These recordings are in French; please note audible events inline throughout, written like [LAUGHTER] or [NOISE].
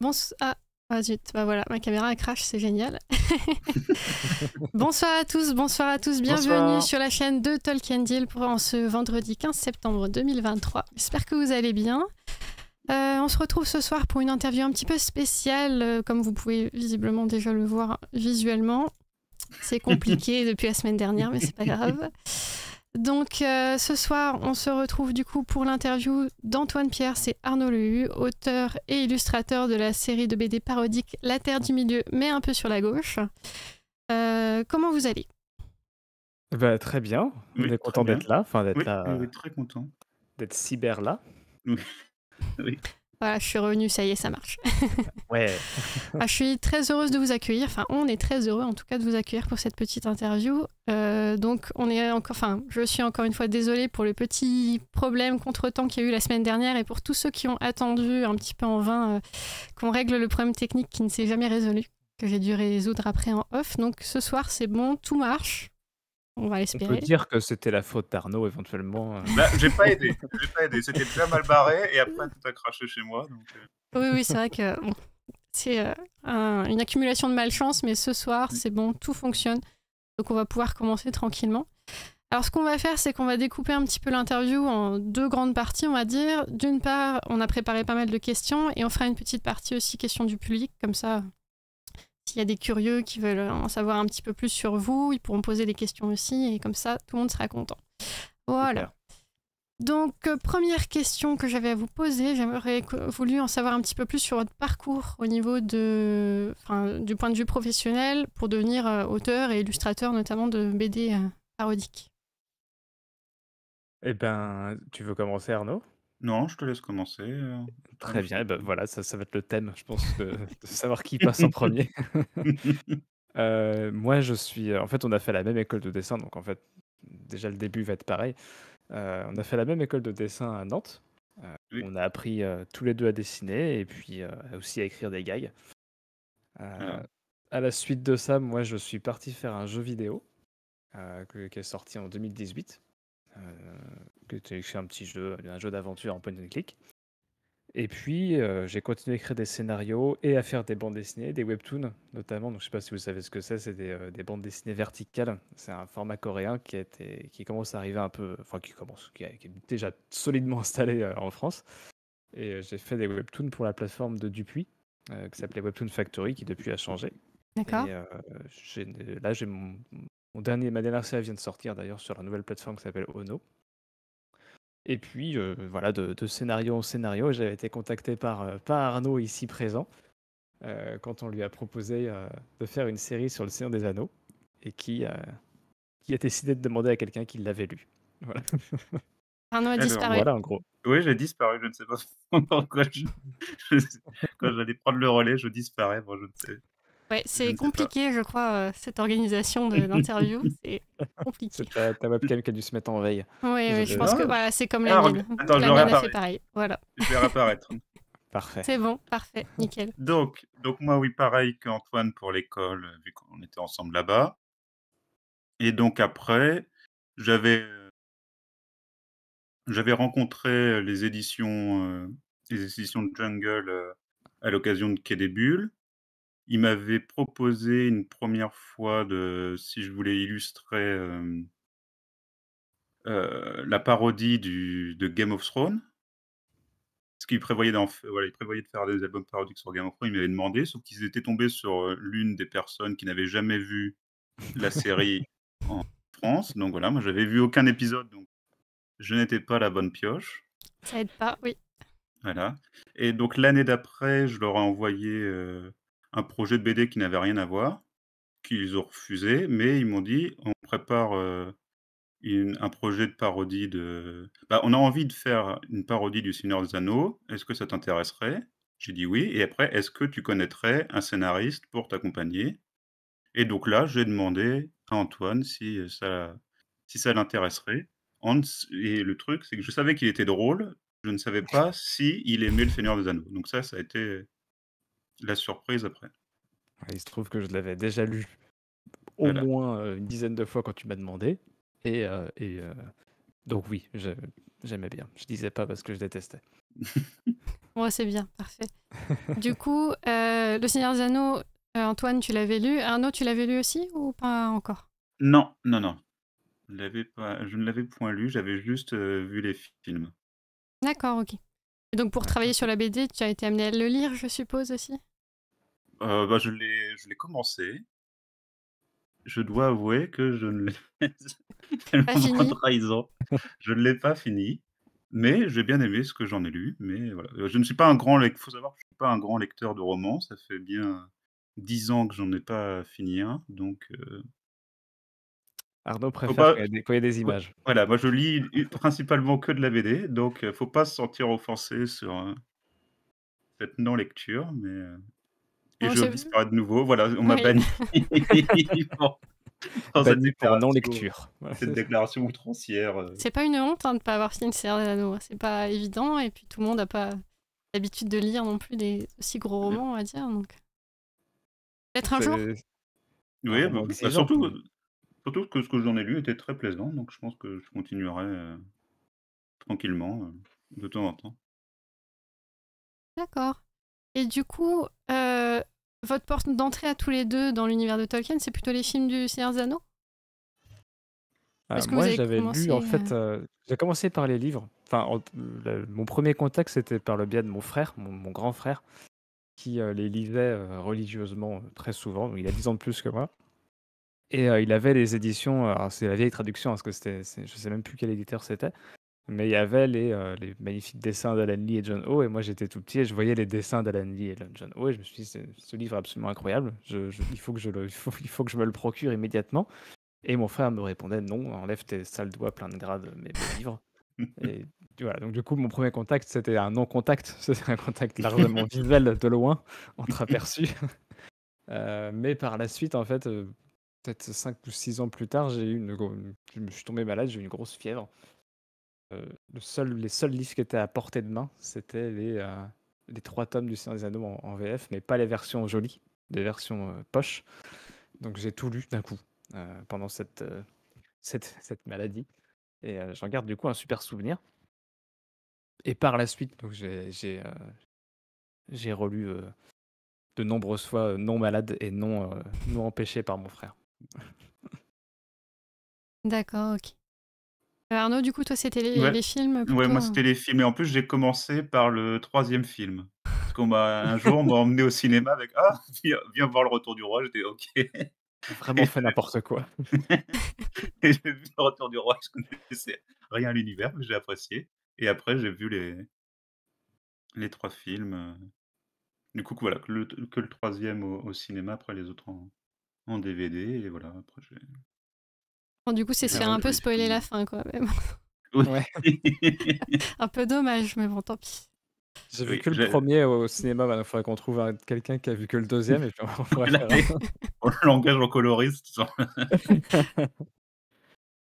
Bonsoir. Ah, bah voilà, ma caméra a crash, c'est génial. [LAUGHS] bonsoir à tous, bonsoir à tous, bienvenue sur la chaîne de Tolkien Deal pour en ce vendredi 15 septembre 2023. J'espère que vous allez bien. Euh, on se retrouve ce soir pour une interview un petit peu spéciale, euh, comme vous pouvez visiblement déjà le voir visuellement. C'est compliqué [LAUGHS] depuis la semaine dernière, mais c'est pas grave. Donc euh, ce soir, on se retrouve du coup pour l'interview d'Antoine Pierre, c'est Arnaud Lehu, auteur et illustrateur de la série de BD parodique La Terre du Milieu, mais un peu sur la gauche. Euh, comment vous allez eh ben, Très bien, on est content d'être là, enfin d'être très content d'être cyber là. oui. [LAUGHS] Voilà, je suis revenue, ça y est, ça marche. [LAUGHS] ouais. Ah, je suis très heureuse de vous accueillir. Enfin, on est très heureux en tout cas de vous accueillir pour cette petite interview. Euh, donc, on est encore. Enfin, je suis encore une fois désolée pour le petit problème contretemps qu'il y a eu la semaine dernière et pour tous ceux qui ont attendu un petit peu en vain euh, qu'on règle le problème technique qui ne s'est jamais résolu, que j'ai dû résoudre après en off. Donc, ce soir, c'est bon, tout marche. On va On peut dire que c'était la faute d'Arnaud éventuellement. Euh. Bah, j'ai pas aidé, [LAUGHS] j'ai pas aidé. C'était déjà mal barré et après tout a craché chez moi. Euh. Oui, oui, c'est vrai que c'est euh, une accumulation de malchance, mais ce soir, c'est bon, tout fonctionne. Donc on va pouvoir commencer tranquillement. Alors ce qu'on va faire, c'est qu'on va découper un petit peu l'interview en deux grandes parties, on va dire. D'une part, on a préparé pas mal de questions et on fera une petite partie aussi question du public, comme ça s'il y a des curieux qui veulent en savoir un petit peu plus sur vous, ils pourront poser des questions aussi et comme ça, tout le monde sera content. Voilà. Donc, euh, première question que j'avais à vous poser, j'aimerais voulu en savoir un petit peu plus sur votre parcours au niveau de, du point de vue professionnel pour devenir euh, auteur et illustrateur, notamment de BD euh, parodique. Eh ben, tu veux commencer, Arnaud non, je te laisse commencer. Euh, Très bien, eh ben, voilà, ça, ça va être le thème, je pense, que- de [LAUGHS] savoir qui passe en premier. [LAUGHS] Euh, moi, je suis. Euh, en fait, on a fait la même école de dessin, donc en fait, déjà le début va être pareil. on a fait la même école de dessin à Nantes. on a appris tous les deux à dessiner et puis aussi à écrire des gags. Ah. à la suite de ça, moi, je suis parti faire un jeu vidéo qui est sorti en 2018. Euh, que j'ai écrit un petit jeu, un jeu d'aventure en point and click. Et puis, euh, j'ai continué à écrire des scénarios et à faire des bandes dessinées, des webtoons notamment. Donc, je ne sais pas si vous savez ce que c'est, c'est des, euh, bandes dessinées verticales. C'est un format coréen qui, a qui commence à arriver un peu, enfin qui commence, qui, est déjà solidement [LAUGHS] installé en France. Et j'ai fait des webtoons pour la plateforme de Dupuis, qui s'appelait Webtoon Factory, qui depuis a changé. D'accord. là, j'ai mon, mon dernier, ma dernière série vient de sortir d'ailleurs sur la nouvelle plateforme qui s'appelle Ono. Et puis euh, voilà, de, scénario en scénario, j'avais été contacté par, euh, par Arnaud ici présent euh, quand on lui a proposé de faire une série sur le Seigneur des Anneaux et qui, a décidé de demander à quelqu'un qui l'avait lu. [LAUGHS] Arnaud a disparu. Oui, j'ai disparu, je ne sais pas [LAUGHS] pourquoi. Quand j'allais prendre le relais, je disparais, moi je ne sais c'est compliqué, je crois, euh, cette organisation d'interview. [LAUGHS] c'est compliqué. Ta, ta, webcam qui a dû se mettre en veille. Oui, je pense que ah. c'est comme la ah, Attends, je mienne pareil. Je vais réapparaître. [LAUGHS] parfait. C'est bon, parfait, nickel. Donc, donc moi, oui, pareil qu'Antoine pour l'école, vu qu'on était ensemble là-bas. Et donc après, j'avais euh, j'avais rencontré les éditions, euh, éditions de Jungle à l'occasion de Quai des Bulles il m'avait proposé une première fois de si je voulais illustrer la parodie de Game of Thrones. Ce qu'il prévoyait, prévoyait de faire des albums parodiques sur Game of Thrones, il m'avait demandé, sauf qu'ils étaient tombés sur l'une des personnes qui n'avait jamais vu la série [LAUGHS] en France. Donc voilà, moi j'avais vu aucun épisode, donc je n'étais pas la bonne pioche. Ça aide pas, oui. Voilà. Et donc l'année d'après, je leur ai envoyé un projet de BD qui n'avait rien à voir, qu'ils ont refusé, mais ils m'ont dit on prépare euh, un projet de parodie de. Bah, on a envie de faire une parodie du Seigneur des Anneaux, est-ce que ça t'intéresserait J'ai dit oui, et après, est-ce que tu connaîtrais un scénariste pour t'accompagner Et donc là, j'ai demandé à Antoine si euh, ça, si ça l'intéresserait. Et le truc, c'est que je savais qu'il était drôle, je ne savais pas si aimait le Seigneur des Anneaux. Donc ça, ça a été la surprise après. Il se trouve que je l'avais déjà lu au moins euh, une dizaine de fois quand tu m'as demandé. Et, euh, euh, donc oui, j'aimais bien. Je disais pas parce que je détestais. Moi, [LAUGHS] c'est bien, parfait. [LAUGHS] du coup, Le Seigneur des Anneaux, Antoine, tu l'avais lu. Arnaud, tu l'avais lu aussi ou pas encore Non, non, non. Pas, je ne l'avais point lu, j'avais juste vu les films. D'accord, ok. Et donc pour travailler sur la BD, tu as été amené à le lire, je suppose aussi euh, bah, Je l'ai commencé. Je dois avouer que je ne l'ai [LAUGHS] Je ne l'ai pas fini. Mais j'ai bien aimé ce que j'en ai lu. Mais voilà. Euh, je ne suis pas un grand lecteur. faut savoir que je ne suis pas un grand lecteur de romans. Ça fait bien dix ans que j'en ai pas fini un. Donc euh, Arnaud préfère des, y a des images. Voilà, moi je lis principalement que de la BD, donc euh, faut pas se sentir offensé sur euh, cette non-lecture, mais euh, et je disparais de nouveau. Voilà, on m'a [LAUGHS] [LAUGHS] banni. cette non-lecture. Cette déclaration outrancière. C'est pas une honte hein, de ne pas avoir fini une série des C'est pas évident. Et puis tout le monde n'a pas l'habitude de lire non plus des aussi gros romans, on va dire. Donc... Peut-être un jour. Oui, bah, bah, surtout, Surtout que ce que j'en ai lu était très plaisant, donc je pense que je continuerai euh, tranquillement, euh, de temps en temps. D'accord. Et du coup, euh, votre porte d'entrée à tous les deux dans l'univers de Tolkien, c'est plutôt les films du Seigneur des ah, Moi, j'avais lu, en fait, j'ai commencé par les livres. Enfin, mon premier contact, c'était par le biais de mon frère, mon, mon grand frère, qui les lisait religieusement très souvent. Il a 10 ans de plus que moi. Et euh, il avait les éditions, c'est la vieille traduction, parce que c'était, je sais même plus quel éditeur c'était, mais il y avait les, euh, les magnifiques dessins d'Alan Lee et John O. Et moi, j'étais tout petit et je voyais les dessins d'Alan Lee et John O. Et je me suis dit, ce livre est absolument incroyable. il, faut que je le, faut, faut que je me le procure immédiatement. Et mon frère me répondait, non, enlève tes sales doigts plein de grades, mais mes livres. [LAUGHS] Et voilà, donc du coup, mon premier contact, c'était un non-contact. [LAUGHS] C'était un contact largement [LAUGHS] visuel de loin, entre aperçu euh, mais par la suite, en fait, peut-être 5 ou 6 ans plus tard, j'ai une, je me suis tombé malade, j'ai eu une grosse fièvre. Euh, le seul, les seuls livres qui étaient à portée de main, c'était les, euh, les trois tomes du Seigneur des Anneaux en, VF, mais pas les versions jolies, les versions euh, poche. Donc j'ai tout lu d'un coup pendant cette, cette, maladie. Et j'en garde du coup un super souvenir. Et par la suite, donc j'ai, j'ai, relu de nombreuses fois non malade et non, non empêché par mon frère. D'accord, ok. Euh, Arnaud, du coup, toi, c'était les, films Ouais, moi hein c'était les films. Et en plus, j'ai commencé par le troisième film. Parce qu'on un jour, on m'a emmené au cinéma avec Ah, viens, voir le Retour du Roi. J'étais OK. Vraiment fait n'importe quoi. [LAUGHS] Et j'ai vu le Retour du Roi. Je connaissais rien à l'univers, mais j'ai apprécié. Et après, j'ai vu les, les trois films. Euh. Du coup, voilà, que le, que le troisième au, au cinéma, après les autres en, en DVD, et voilà, après projet du coup, c'est se faire un peu spoiler la fin, quand même. [LAUGHS] un peu dommage, mais bon, tant pis. J'ai vu que le premier au cinéma, il faudrait qu'on trouve quelqu'un qui a vu que le deuxième, et puis on On [LAUGHS] [LAUGHS] oh, l'engage en coloriste.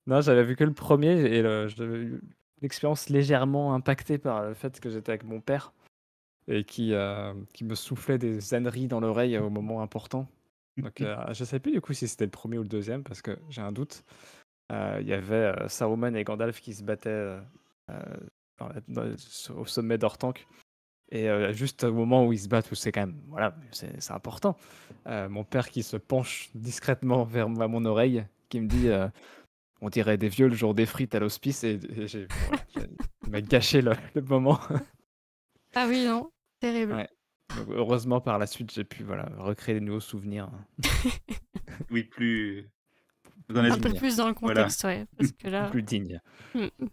non, j'avais vu que le premier, et j'avais eu l'expérience légèrement impactée par le fait que j'étais avec mon père, et qui, euh, qui me soufflait des âneries dans l'oreille au moment important. Euh, je ne sais plus du coup si c'était le premier ou le deuxième, parce que j'ai un doute. Euh, il y avait euh, Saruman et Gandalf qui se battaient euh, au sommet d'Ortank. Et juste au moment où ils se battent, où c'est quand même, voilà, c'est important. mon père qui se penche discrètement vers mon oreille, qui me dit, on dirait des vieux le jour des frites à l'hospice, et, j'ai, il m'a gâché le, le moment. Ah oui, non. [LAUGHS] Terrible heureusement, par la suite, j'ai pu voilà, recréer de nouveaux souvenirs. Hein. [LAUGHS] oui, plus. Dans les un peu plus dans le contexte, oui. [LAUGHS] Plus digne. Mmh, mmh.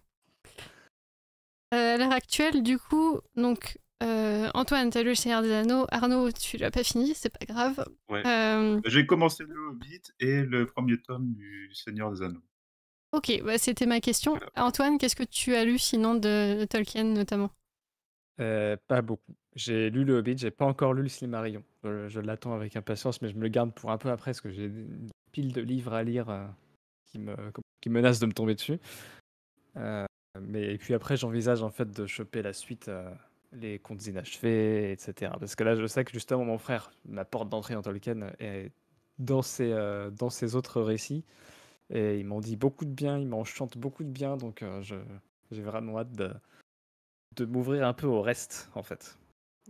Euh, à l'heure actuelle, du coup, donc euh, Antoine, t'as lu le Seigneur des Anneaux. Arnaud, tu l'as pas fini, c'est pas grave. Euh, bah, j'ai commencé le Hobbit et le premier tome du Seigneur des Anneaux. Ok, bah, c'était ma question. Antoine, qu'est-ce que tu as lu sinon de Tolkien notamment pas beaucoup. J'ai lu Le Hobbit, j'ai pas encore lu le Silmarillion. je l'attends avec impatience, mais je me le garde pour un peu après, parce que j'ai une pile de livres à lire, qui me qui menacent de me tomber dessus. mais et puis après, j'envisage, en fait, de choper la suite, les Contes inachevés etc. Parce que là, je sais que justement, mon frère, ma porte d'entrée en Tolkien est dans ses, dans ses autres récits et il m'en dit beaucoup de bien, il m'en chante beaucoup de bien, donc je j'ai vraiment hâte de de m'ouvrir un peu au reste, en fait.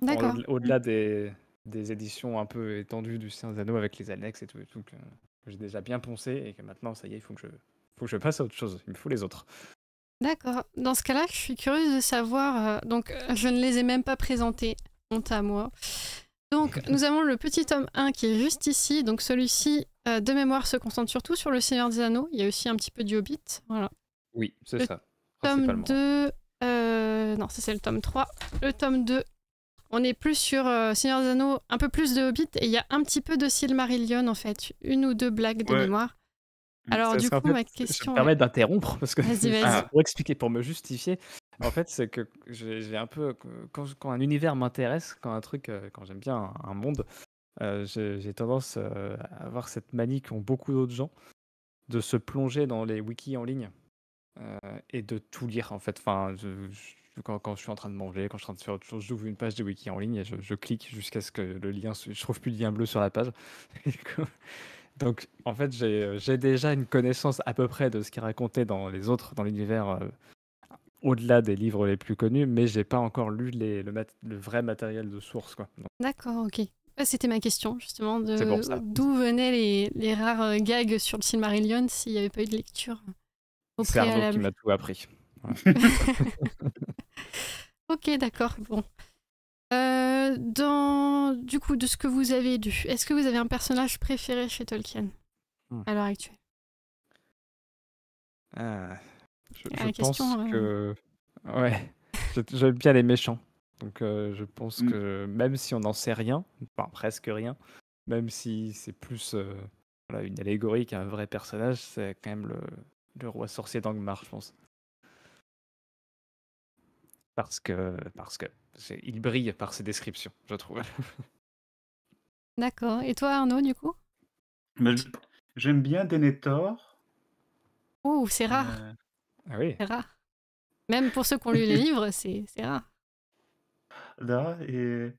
D'accord. Au-delà des, des, éditions un peu étendues du Seigneur des Anneaux avec les annexes et tout, que, j'ai déjà bien poncé et que maintenant, ça y est, il faut que je, faut que je passe à autre chose. Il me faut les autres. D'accord. Dans ce cas-là, je suis curieuse de savoir. Euh, donc, euh, je ne les ai même pas présentés. Honte à moi. Donc, [LAUGHS] nous avons le petit tome 1 qui est juste ici. Donc, celui-ci, euh, de mémoire, se concentre surtout sur le Seigneur des Anneaux. Il y a aussi un petit peu du Hobbit. Voilà. Oui, c'est ça. Tome 2 euh, non, ça c'est le tome 3. Le tome 2, on est plus sur euh, Seigneur des Anneaux, un peu plus de Hobbit, et il y a un petit peu de Silmarillion en fait, une ou deux blagues de mémoire. Mm. Alors du coup, ma question... Je me d'interrompre, parce que vas [LAUGHS] pour expliquer, pour me justifier, en fait, c'est que j'ai un peu... Quand, un univers m'intéresse, quand un truc, euh, quand j'aime bien un, monde, j'ai tendance à avoir cette manie qu'ont beaucoup d'autres gens de se plonger dans les wikis en ligne. Euh, et de tout lire en fait. Enfin, quand, je suis en train de manger, quand je suis en train de faire autre chose, j'ouvre une page de wiki en ligne et je, clique jusqu'à ce que le lien, je trouve plus de lien bleu sur la page. [LAUGHS] Donc, en fait, euh, j'ai déjà une connaissance à peu près de ce qui est raconté dans les autres, dans l'univers, euh, au-delà des livres les plus connus, mais j'ai pas encore lu le, vrai matériel de source. D'accord, ok. Ah, c'était ma question, justement, d'où venaient les, les, rares gags sur le Silmarillion s'il n'y avait pas eu de lecture. C'est Arnaud qui m'a tout appris. [LAUGHS] ok, d'accord. Bon. Euh, dans... Du coup, de ce que vous avez lu, est-ce que vous avez un personnage préféré chez Tolkien hmm. à l'heure actuelle ah, Je, ah, pense que. Euh. Ouais, j'aime bien les méchants. Donc euh, je pense hmm. que même si on n'en sait rien, enfin presque rien, même si c'est plus voilà, une allégorie qu'un vrai personnage, c'est quand même le, le roi sorcier d'Angmar, je pense. Parce que, parce que, il brille par ses descriptions, je trouve. [LAUGHS] D'accord. Et toi, Arnaud, du coup J'aime bien Denethor. Ouh, c'est rare. Euh, ah oui. C'est rare. Même pour ceux qui ont lu les [LAUGHS] livres, c'est rare. Là, et,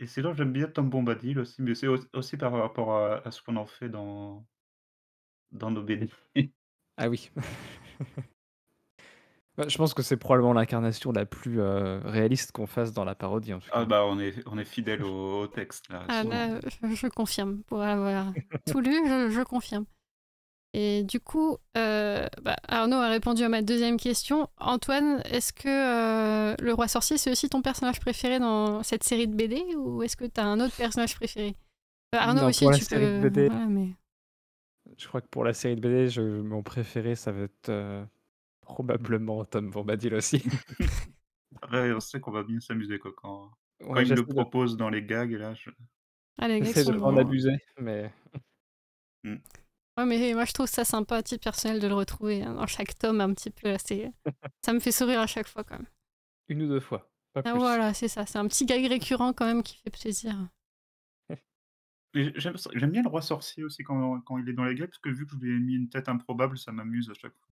et sinon, j'aime bien Tom Bombadil aussi, mais c'est aussi par rapport à, ce qu'on en fait dans, dans nos BD. Ah oui. [LAUGHS] Bah, je pense que c'est probablement l'incarnation la plus euh, réaliste qu'on fasse dans la parodie. En Ah bah on est, on est fidèle au, texte. Là, ah bah, je, confirme. Pour avoir [LAUGHS] tout lu, je, confirme. Et du coup, euh, bah, Arnaud a répondu à ma deuxième question. Antoine, est-ce que euh, le roi sorcier, c'est aussi ton personnage préféré dans cette série de BD ou est-ce que tu as un autre personnage préféré Arnaud aussi, tu peux je crois que pour la série de BD, mon préféré, ça va être euh, probablement Tom Bombadil aussi. [LAUGHS] Ah on sait qu'on va bien s'amuser quand, il le propose dans les gags. Là, je... Ah, les gags de en abuser, mais. Mm. Ouais, mais moi je trouve ça sympa à titre personnel de le retrouver hein, dans chaque tome un petit peu. Euh, [LAUGHS] ça me fait sourire à chaque fois quand même. Une ou deux fois. Ah, voilà, c'est ça. C'est un petit gag récurrent quand même qui fait plaisir. J'aime bien le roi sorcier aussi quand, quand, il est dans la gueule, parce que vu que je lui ai mis une tête improbable, ça m'amuse à chaque fois.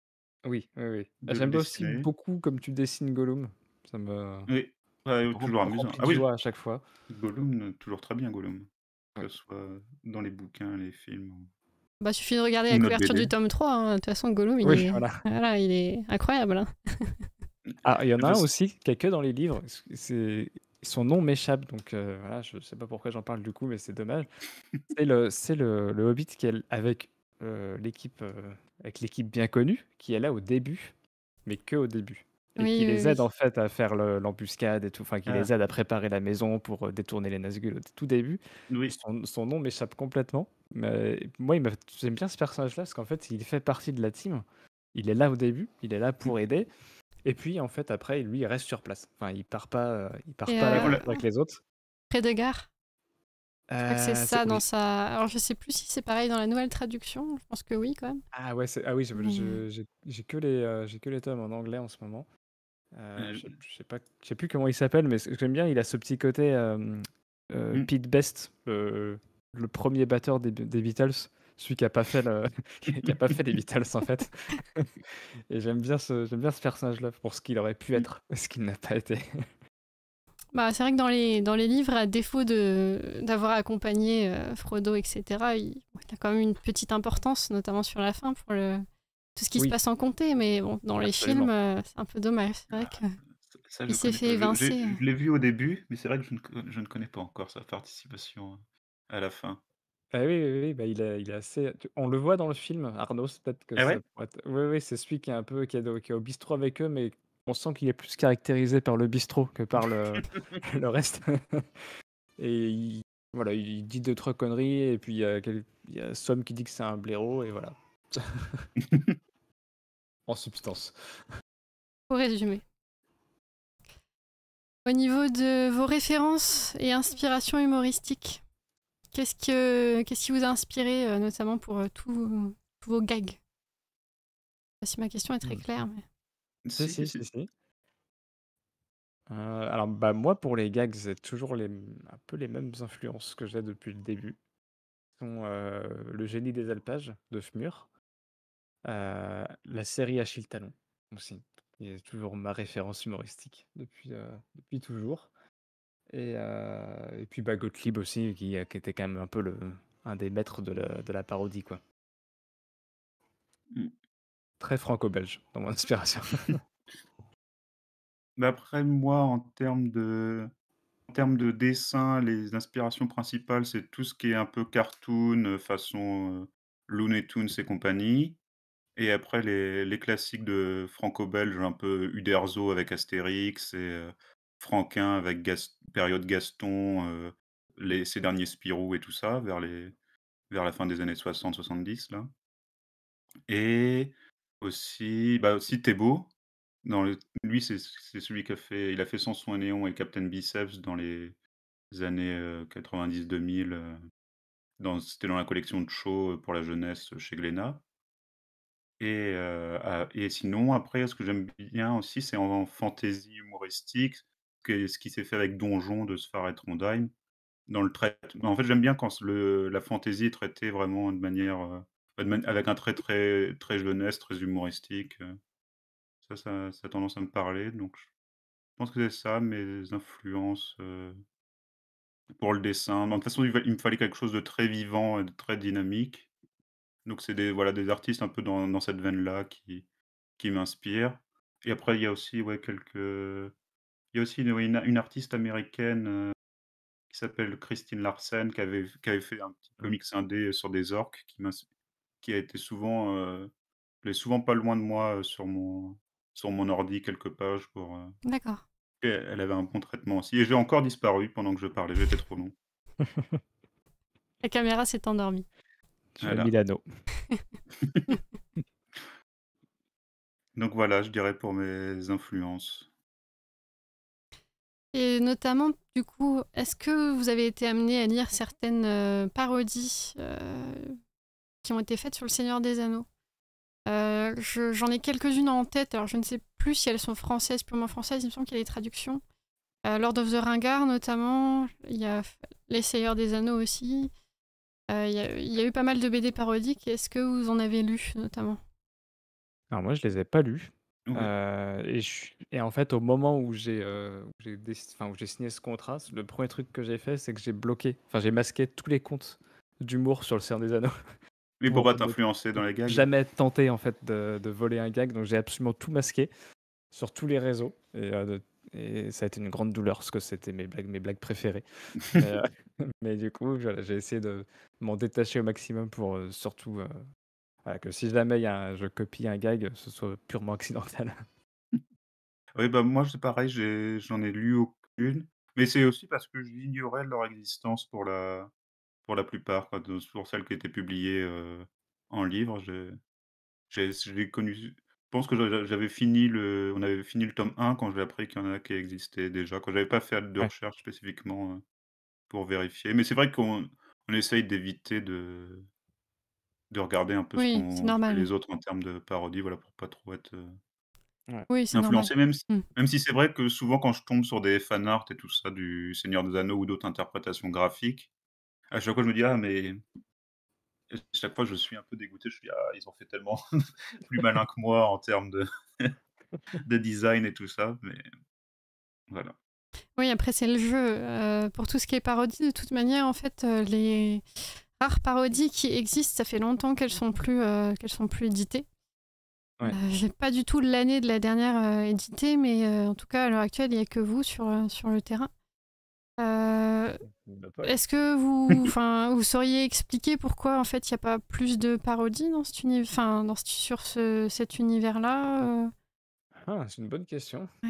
Oui, oui, oui. Ah, j'aime aussi beaucoup comme tu dessines Gollum. Ça me. Oui, toujours amusant. Ah oui, ah à chaque fois. Gollum, toujours très bien Gollum. Que ce soit dans les bouquins, les films. Bah, suffit de regarder la couverture du tome 3. Hein. De toute façon, Gollum, il, est... Ah, voilà. il est incroyable. Hein. ah, il y en a un aussi, quelqu'un dans les livres. C'est son nom m'échappe, donc je euh, voilà, je sais pas pourquoi j'en parle du coup, mais c'est dommage. c'est le, Hobbit qui est avec euh, l'équipe, euh, avec l'équipe bien connue, qui est là au début, mais que au début, et qui les aide en fait à faire l'embuscade et tout, enfin qui ah. les aide à préparer la maison pour détourner les Nazgûl au tout début. Son, son, nom m'échappe complètement, mais moi j'aime bien ce personnage-là parce qu'en fait il fait partie de la team. Il est là au début, il est là pour mmh. aider. Et puis, en fait, après, lui, il reste sur place. Enfin, il part pas, euh, il part pas euh, avec les autres. Près de gare. Je c'est euh, ça dans sa. Alors je sais plus si c'est pareil dans la nouvelle traduction. Je pense que oui quand même. Ah ouais, ah oui, j'ai que les j'ai que les tomes en anglais en ce moment. Je sais pas, je sais plus comment il s'appelle, mais j'aime bien. Il a ce petit côté mm. Pete Best, le, le premier batteur des, des Beatles celui qui a pas fait [LAUGHS] a pas fait les Beatles en fait. [LAUGHS] Et j'aime bien ce, j'aime bien ce personnage-là pour ce qu'il aurait pu mmh. être, ce qu'il n'a pas été. [LAUGHS] Bah, c'est vrai que dans les, dans les livres, à défaut de, d'avoir accompagné euh, Frodo, etc., il, a quand même une petite importance, notamment sur la fin, pour le, tout ce qui se passe en comté. Mais bon, dans les films, euh, c'est un peu dommage. C'est vrai ah, que il s'est fait évincer. Je, euh. l'ai vu au début, mais c'est vrai que je ne, connais pas encore sa participation à la fin. Bah oui, bah, il est assez on le voit dans le film, Arnaud, c'est peut-être que eh oui, c'est celui qui est un peu qui est au bistrot avec eux, mais on sent qu'il est plus caractérisé par le bistrot que par le [LAUGHS] reste [LAUGHS] et voilà, il dit deux trois conneries et puis il y a Somme qui dit que c'est un blaireau et voilà. [LAUGHS] En substance. Pour résumer. Au niveau de vos références et inspirations humoristiques? Qu'est-ce, que, quest qui vous a inspiré, euh, notamment pour euh, tous vos gags si ma question est très mmh. claire. Mais... Si, si, si. Euh, alors, bah, moi, pour les gags, c'est toujours un peu les mêmes influences que j'ai depuis le début. Le génie des alpages de Fmur, la série Achille Talon aussi, C'est est toujours ma référence humoristique depuis, depuis toujours. Euh, et, puis bah, Gottlieb aussi, qui, euh, qui, était quand même un peu le, un des maîtres de la, de la parodie. quoi. Mmh. Très franco-belge dans mon [LAUGHS] inspiration. [LAUGHS] Bah, après, moi, en termes de, en termes de dessin, les inspirations principales, c'est tout ce qui est un peu cartoon, euh, façon Looney Tunes et compagnie. Et après, les, les classiques de franco-belge, un peu Uderzo avec Astérix et Franquin avec période Gaston, euh, ces derniers Spirou et tout ça, vers, la fin des années 60-70. Et aussi, bah aussi Thébault. Dans lui, c'est celui qui a fait, il a fait Samson et Néon et Captain Biceps dans les années 90-2000. Euh, euh, c'était dans la collection de shows pour la jeunesse chez Glénat. Et, sinon, après, ce que j'aime bien aussi, c'est en, en fantaisie humoristique ce qui s'est fait avec Donjon de Sfar et Trondheim dans le En fait, j'aime bien quand le, la fantaisie est traitée vraiment de manière euh, avec un trait très très jeunesse, très humoristique. Euh. Ça, ça, a tendance à me parler. Donc, je pense que c'est ça mes influences euh, pour le dessin. De toute façon, il me fallait quelque chose de très vivant et de très dynamique. Donc, c'est des voilà des artistes un peu dans, dans cette veine-là qui qui m'inspirent. Et après, il y a aussi ouais quelques il y a aussi une, artiste américaine euh, qui s'appelle Christine Larsen, qui avait, fait un petit mmh. comics indé euh, sur des orques, qui, qui a été souvent, euh, souvent pas loin de moi sur mon, ordi quelques pages pour. D'accord. Elle avait un bon traitement aussi. Et j'ai encore disparu pendant que je parlais, j'étais trop long. [LAUGHS] La caméra s'est endormie. J'ai mis [LAUGHS] Donc voilà, je dirais pour mes influences. Et notamment, du coup, est-ce que vous avez été amené à lire certaines euh, parodies euh, qui ont été faites sur le Seigneur des Anneaux euh, J'en ai quelques-unes en tête, alors je ne sais plus si elles sont françaises, purement françaises, il me semble qu'il y a des traductions. Lord of the Ringard notamment, il y a les Seigneurs des Anneaux aussi. il y, a eu pas mal de BD parodiques. Est-ce que vous en avez lu notamment Alors moi, je les ai pas lues. Mmh euh, et je et en fait, au moment où j'ai, euh, enfin, signé ce contrat, le premier truc que j'ai fait, c'est que j'ai bloqué, enfin, j'ai masqué tous les comptes d'humour sur Le Seigneur des Anneaux [LAUGHS] Oui, pour pas t'influencer dans les gags? jamais tenté en fait, de voler un gag, donc j'ai absolument tout masqué sur tous les réseaux euh, et ça a été une grande douleur parce que c'était mes blagues mes blagues préférées, [LAUGHS] [LAUGHS] mais du coup, j'ai essayé de m'en détacher au maximum pour, surtout, que si jamais y je copie un gag, ce soit purement [LAUGHS] accidentel. oui, bah, moi, c'est pareil, j'en ai, lu aucune. Mais c'est aussi parce que j'ignorais leur existence pour la, pour la plupart, quoi, pour celles qui étaient publiées euh, en livre. J'ai connu. Je pense que j'avais fini le, on avait fini le tome 1 quand j'ai appris qu'il y en a qui existaient déjà. Quand j'avais pas fait de recherche spécifiquement euh, pour vérifier. Mais c'est vrai qu'on on essaye d'éviter de, de regarder un peu les autres en termes de parodie, voilà, pour pas trop être oui, influencé, normal. même, mmh. même si c'est vrai que souvent quand je tombe sur des art et tout ça du Seigneur des Anneaux ou d'autres interprétations graphiques, à chaque fois je me dis, ah mais à chaque fois je suis un peu dégoûté, je suis, ah ils ont fait tellement [LAUGHS] plus malin que moi en termes de, [LAUGHS] de design et tout ça, mais voilà. Oui, après c'est le jeu. pour tout ce qui est parodie, de toute manière, en fait, les rares parodies qui existent. Ça fait longtemps qu'elles sont plus euh, qu'elles sont plus éditées. Ouais. n'ai euh, J'ai pas du tout l'année de la dernière euh, éditée, mais en tout cas à l'heure actuelle, il n'y a que vous sur, sur le terrain. Est-ce que vous, [LAUGHS] vous sauriez expliquer pourquoi en fait il n'y a pas plus de parodies dans cet enfin dans sur ce, cet univers-là ah, C'est une bonne question. Je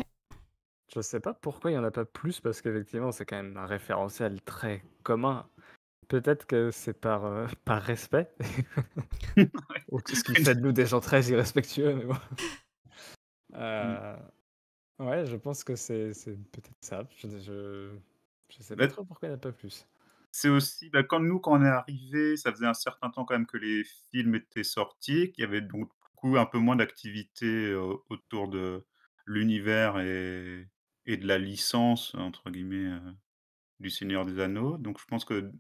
Je sais pas pourquoi il n'y en a pas plus, parce qu'effectivement, c'est quand même un référentiel très commun Peut-être que c'est par, euh, [LAUGHS] par respect. [LAUGHS] Ou ce fait de nous des gens très irrespectueux, mais bon. [LAUGHS] Mm. Euh, ouais, je pense que c'est peut-être ça. Je, je, sais pas trop pourquoi il n'y en a pas plus. C'est aussi, bah, quand nous, quand on est arrivé, ça faisait un certain temps quand même que les films étaient sortis, qu'il y avait donc beaucoup, un peu moins d'activité euh, autour de l'univers et, et, de la licence, entre guillemets, du Seigneur des Anneaux. Donc je pense que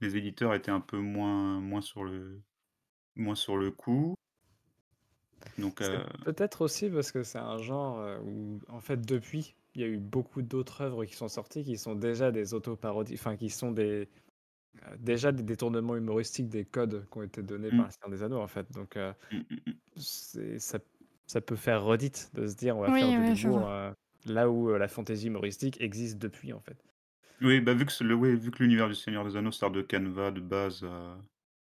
les éditeurs étaient un peu moins, moins, sur, le, moins sur le coup. Donc, euh, Peut-être aussi parce que c'est un genre euh, où, en fait, depuis, il y a eu beaucoup d'autres œuvres qui sont sorties qui sont déjà des autoparodies, enfin, qui sont des, euh, déjà des détournements humoristiques des codes qui ont été donnés par certains mm. des Anneaux, en fait. Donc, mm, mm, ça, ça, peut faire redite de se dire on va faire du des là où la fantaisie humoristique existe depuis, en fait. Oui, bah, vu que le oui, vu que l'univers du Seigneur des Anneaux sert de canevas de base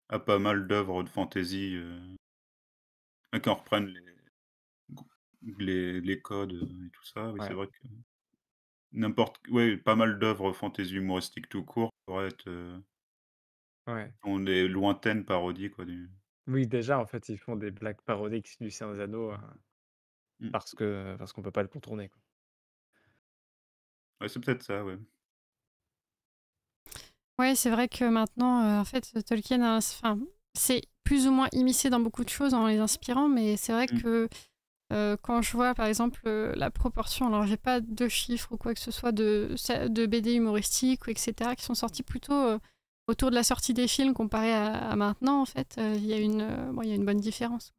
à, pas mal d'œuvres de fantasy euh, qui en les, les, les codes euh, et tout ça, c'est vrai que n'importe oui, pas mal d'œuvres fantasy humoristiques tout court pourraient être euh, Ouais. ont des lointaines parodies quoi du Oui, déjà, en fait, ils font des blagues parodiques du Seigneur des Anneaux hein, mmh. parce que parce qu'on peut pas le contourner. quoi. Ouais, c'est peut-être ça, ouais. Oui, c'est vrai que maintenant, euh, en fait, Tolkien a c'est plus ou moins immiscé dans beaucoup de choses en les inspirant, mais c'est vrai mm. que euh, quand je vois par exemple euh, la proportion, alors j'ai pas de chiffres ou quoi que ce soit de, de BD humoristiques ou etc. qui sont sortis plutôt autour de la sortie des films comparé à, maintenant en fait, il y, a une, bon, y a une bonne différence.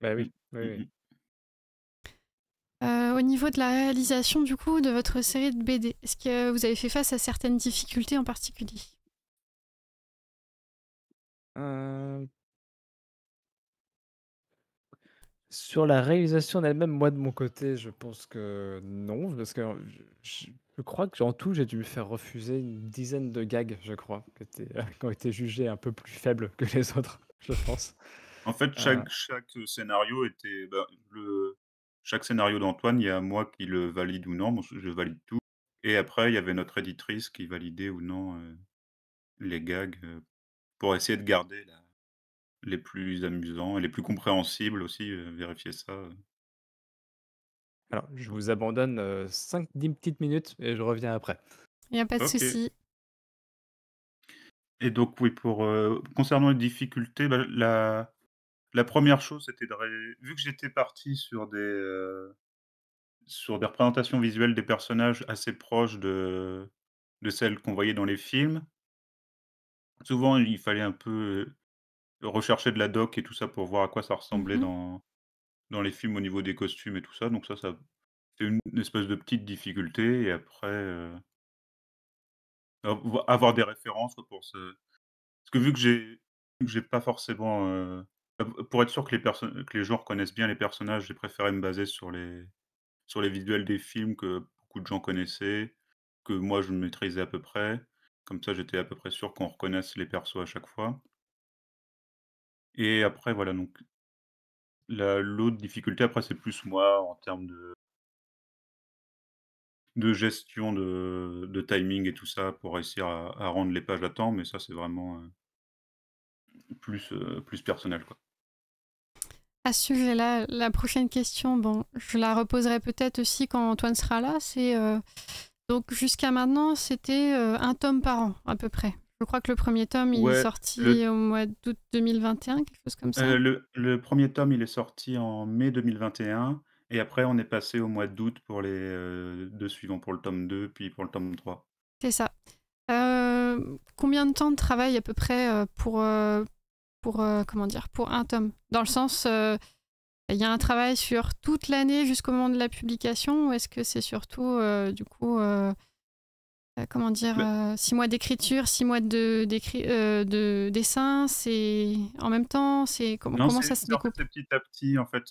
Bah oui, oui, oui. Mm-hmm. Euh, au niveau de la réalisation du coup de votre série de BD, est-ce que vous avez fait face à certaines difficultés en particulier euh, Sur la réalisation elle-même, moi de mon côté, je pense que non, parce que je, crois que en tout, j'ai dû me faire refuser une dizaine de gags, je crois, euh, qui, ont été jugés un peu plus faibles que les autres, je pense. En fait, chaque, chaque scénario était. Ben, le, chaque scénario d'Antoine, il y a moi qui le valide ou non. je valide tout. Et après, il y avait notre éditrice qui validait ou non euh, les gags euh, pour essayer de garder les plus amusants et les plus compréhensibles aussi. Euh, vérifier ça. Alors, je vous abandonne 5-10 petites minutes et je reviens après. Il n'y a pas de souci. Et donc, oui, pour concernant les difficultés, bah, la, la première chose, c'était de vu que j'étais parti sur des, euh, sur des représentations visuelles des personnages assez proches de, de celles qu'on voyait dans les films, souvent il fallait un peu euh, rechercher de la doc et tout ça pour voir à quoi ça ressemblait mmh dans, dans les films au niveau des costumes et tout ça. Donc ça, ça c'est une espèce de petite difficulté. Et après, euh, avoir des références pour ce... Parce que vu que j'ai que j'ai pas forcément euh, pour être sûr que les que gens reconnaissent bien les personnages, j'ai préféré me baser sur les visuels des films que beaucoup de gens connaissaient, que moi je maîtrisais à peu près. Comme ça, j'étais à peu près sûr qu'on reconnaisse les persos à chaque fois. Et après voilà donc la l'autre difficulté après c'est plus moi en termes de gestion de timing et tout ça pour réussir à rendre les pages à temps, mais ça c'est vraiment, euh, plus, euh, plus personnel. Quoi. À ce sujet-là, la prochaine question, bon, je la reposerai peut-être aussi quand Antoine sera là. C'est euh, donc jusqu'à maintenant, c'était euh, un tome par an à peu près. Je crois que le premier tome, il est sorti au mois d'août 2021, quelque chose comme ça. le, le, premier tome, il est sorti en mai 2021. Et après, on est passé au mois d'août pour les deux suivants, pour le tome 2, puis pour le tome 3. C'est ça combien de temps de travail à peu près euh, pour, euh, pour, euh, comment dire, pour un tome Dans le sens, il y a un travail sur toute l'année jusqu'au moment de la publication ou est-ce que c'est surtout, du coup, comment dire, six mois d'écriture, six mois de, de dessin, c'est en même temps, c'est comment, ça se découpe C'est petit à petit, en fait,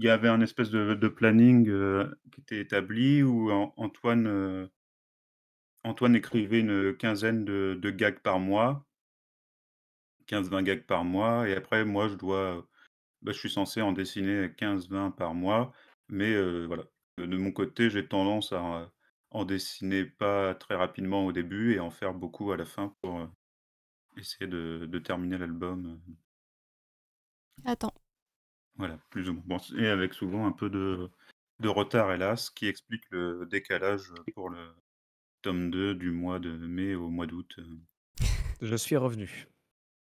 il y avait un espèce de, de planning qui était établi où Antoine Antoine écrivait une quinzaine de, gags par mois, 15-20 gags par mois, et après, moi, je dois, bah, je suis censé en dessiner 15-20 par mois, mais voilà. De mon côté, j'ai tendance à en dessiner pas très rapidement au début et en faire beaucoup à la fin pour essayer de, terminer l'album. Attends. Voilà, plus ou moins. et avec souvent un peu de, de retard, hélas, qui explique le décalage pour le, tome 2 du mois de mai au mois d'août. Euh. Je suis revenu.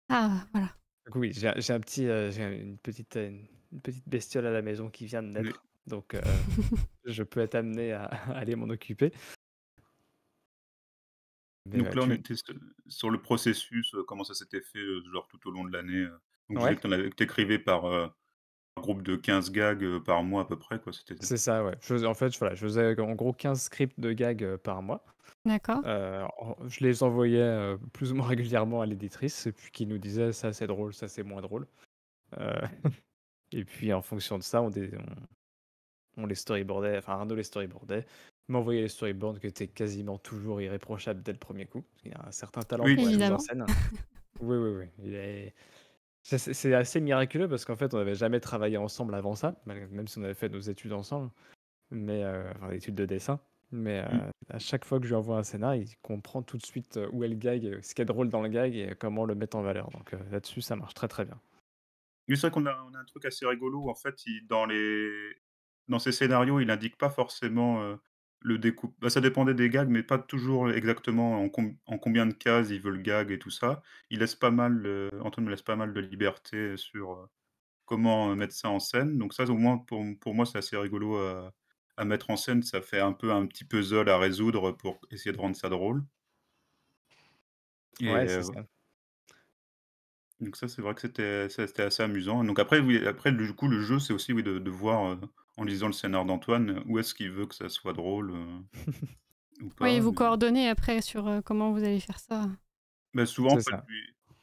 Ah, voilà. Oui, j'ai un petit, euh, une, petite, euh, une, petite bestiole à la maison qui vient de naître. Donc, [LAUGHS] je peux être amené à, aller m'en occuper. donc là, on était sur le processus, comment ça s'était fait, genre tout au long de l'année. Donc, tu écrivais par, un groupe de 15 gags par mois à peu près. C'est ça, ouais. en fait, voilà, je faisais en gros 15 scripts de gags par mois. D'accord. Euh, je les envoyais euh, [LAUGHS] plus ou moins régulièrement à l'éditrice, puis qui nous disait ça c'est drôle, ça c'est moins drôle. Euh, [LAUGHS] et puis en fonction de ça, on, les storyboardait, enfin Arnaud les storyboardait, m'envoyait les storyboards qui étaient quasiment toujours irréprochables dès le premier coup. il y a un certain talent pour la mise en scène. [LAUGHS] Oui, oui, oui. C'est assez miraculeux parce qu'en fait, on n'avait jamais travaillé ensemble avant ça, même si on avait fait nos études ensemble, mais euh, études de dessin. Mais mmh. à chaque fois que je lui envoie un scénar, il comprend tout de suite où est le gag, ce qui est drôle dans le gag et comment le mettre en valeur. Donc là-dessus, ça marche très très bien. Il vrai qu'on a, un truc assez rigolo en fait, dans, les... dans ses scénarios, il n'indique pas forcément le découpe. Bah, ça dépendait des gags, mais pas toujours exactement en, combien de cases il veut le gag et tout ça. Il laisse pas mal, Antoine me laisse pas mal de liberté sur comment mettre ça en scène. Donc ça, au moins, pour, pour moi, c'est assez rigolo à à mettre en scène, ça fait un peu un petit puzzle à résoudre pour essayer de rendre ça drôle. ouais, euh, c'est ça. Donc ça, c'est vrai que c'était, c'était assez amusant. Donc après, oui, après du coup, le jeu, c'est aussi oui, de, voir, euh, en lisant le scénar d'Antoine, où est-ce qu'il veut que ça soit drôle. Euh, [LAUGHS] oui, vous coordonner après sur euh, comment vous allez faire ça. Ben souvent,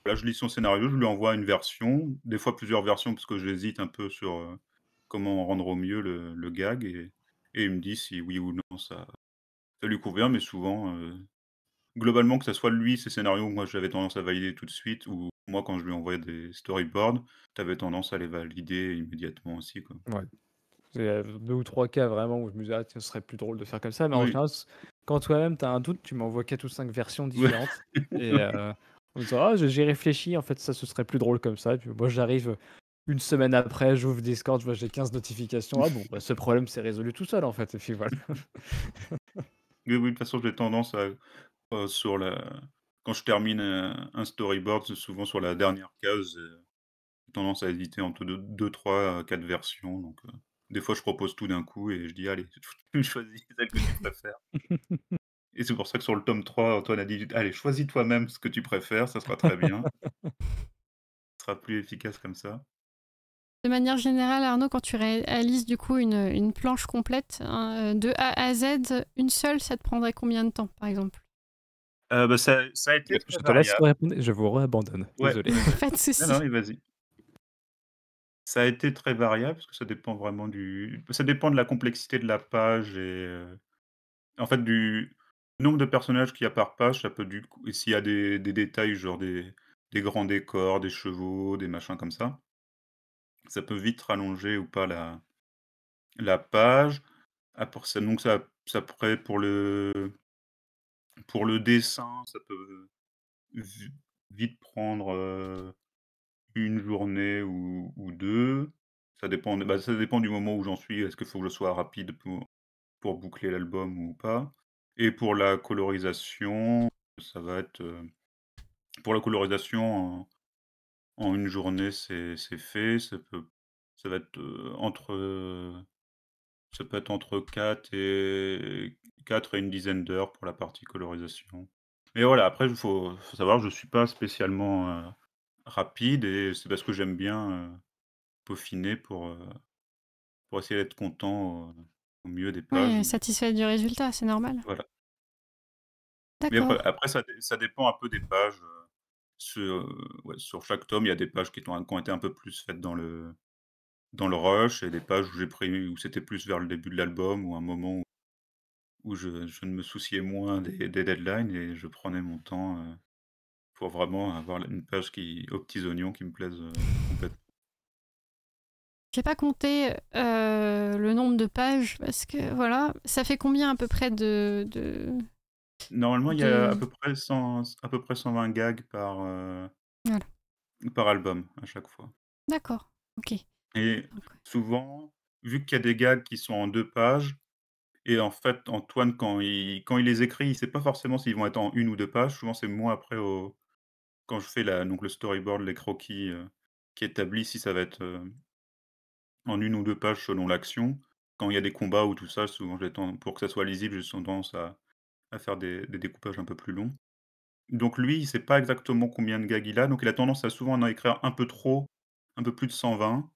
là, je lis son scénario, je lui envoie une version, des fois plusieurs versions, parce que j'hésite un peu sur comment rendre au mieux le, le gag. Et, et il me dit si oui ou non ça, ça lui convient, mais souvent, euh, globalement, que ce soit lui, ses scénarios, moi j'avais tendance à valider tout de suite, ou moi quand je lui envoyais des storyboards, tu avais tendance à les valider immédiatement aussi. Quoi. Ouais. Il y a deux ou trois cas vraiment où je me disais, ça ah, ce serait plus drôle de faire comme ça, mais en général, quand toi-même tu as un doute, tu m'envoies quatre ou cinq versions différentes. Et. on euh, me dit, ah, j'ai réfléchi, en fait, ça, ce serait plus drôle comme ça. moi, j'arrive une semaine après, j'ouvre Discord, je vois j'ai 15 notifications. Ah bon, bah, ce problème s'est résolu tout seul en fait. Et puis [LAUGHS] de toute façon, j'ai tendance à euh, sur quand je termine un storyboard, souvent sur la dernière case, j'ai tendance à éviter entre 2, 3, 4 versions. Donc euh, des fois, je propose tout d'un coup et je dis allez, [LAUGHS] choisis celle que tu préfères. [LAUGHS] et c'est pour ça que sur le tome 3, Antoine a dit allez, choisis toi-même ce que tu préfères, ça sera très bien. ça sera plus efficace comme ça. De manière générale, Arnaud, quand tu réalises du coup une, planche complète hein, euh, de A à Z, une seule, ça te prendrait combien de temps, par exemple euh, bah, ça, a été. Je te laisse vous réabandonne. Désolé. [LAUGHS] vas-y. Ça a été très variable parce que ça dépend vraiment du. Ça dépend de la complexité de la page et euh, en fait du nombre de personnages qu'il y a par page. du coup, s'il y a des, des détails genre des, des grands décors, des chevaux, des machins comme ça, ça peut vite rallonger ou pas la, la page. Ah, pour ça, donc ça, ça pour le pour le dessin, ça peut vite prendre euh, une journée ou, ou deux. Ça dépend, bah, ça dépend du moment où j'en suis. Est-ce qu'il faut que je sois rapide pour, pour boucler l'album ou pas Et pour la colorisation, ça va être. Euh, pour la colorisation, en une journée, c'est fait. Ça peut ça va être, euh, entre, euh, ça peut être entre 4 et 4 et une dizaine d'heures pour la partie colorisation. Mais voilà, après il faut savoir savoir, je suis pas spécialement, euh, rapide et c'est parce que j'aime bien, peaufiner pour, pour essayer d'être content, au mieux des pages, Oui, satisfait du résultat, c'est normal. Voilà. Mais après ça ça dépend un peu des pages, euh, sur, sur chaque tome, il y a des pages qui, ont, été un peu plus faites dans le, dans le rush et des pages où j'ai pris où c'était plus vers le début de l'album ou un moment où, je, ne me souciais moins des, deadlines et je prenais mon temps euh, pour vraiment avoir une page qui aux petits oignons qui me plaise euh, complètement. J'ai pas compté le nombre de pages parce que voilà, ça fait combien à peu près de, de, Normalement, il y a à peu près 120 gags par, euh, par album, à chaque fois. D'accord, OK. Et souvent, vu qu'il y a des gags qui sont en deux pages et en fait, Antoine, quand il les écrit, il ne sait pas forcément s'ils vont être en une ou deux pages. Souvent, c'est moi après quand je fais donc le storyboard, les croquis, euh, qui établit si ça va être, euh, en une ou deux pages selon l'action. Quand il y a des combats ou tout ça, souvent pour que ça soit lisible, j'ai tendance à faire des, découpages un peu plus longs. Donc lui, il sait pas exactement combien de gags il a, donc il a tendance à souvent en écrire un peu trop, un peu plus de 120.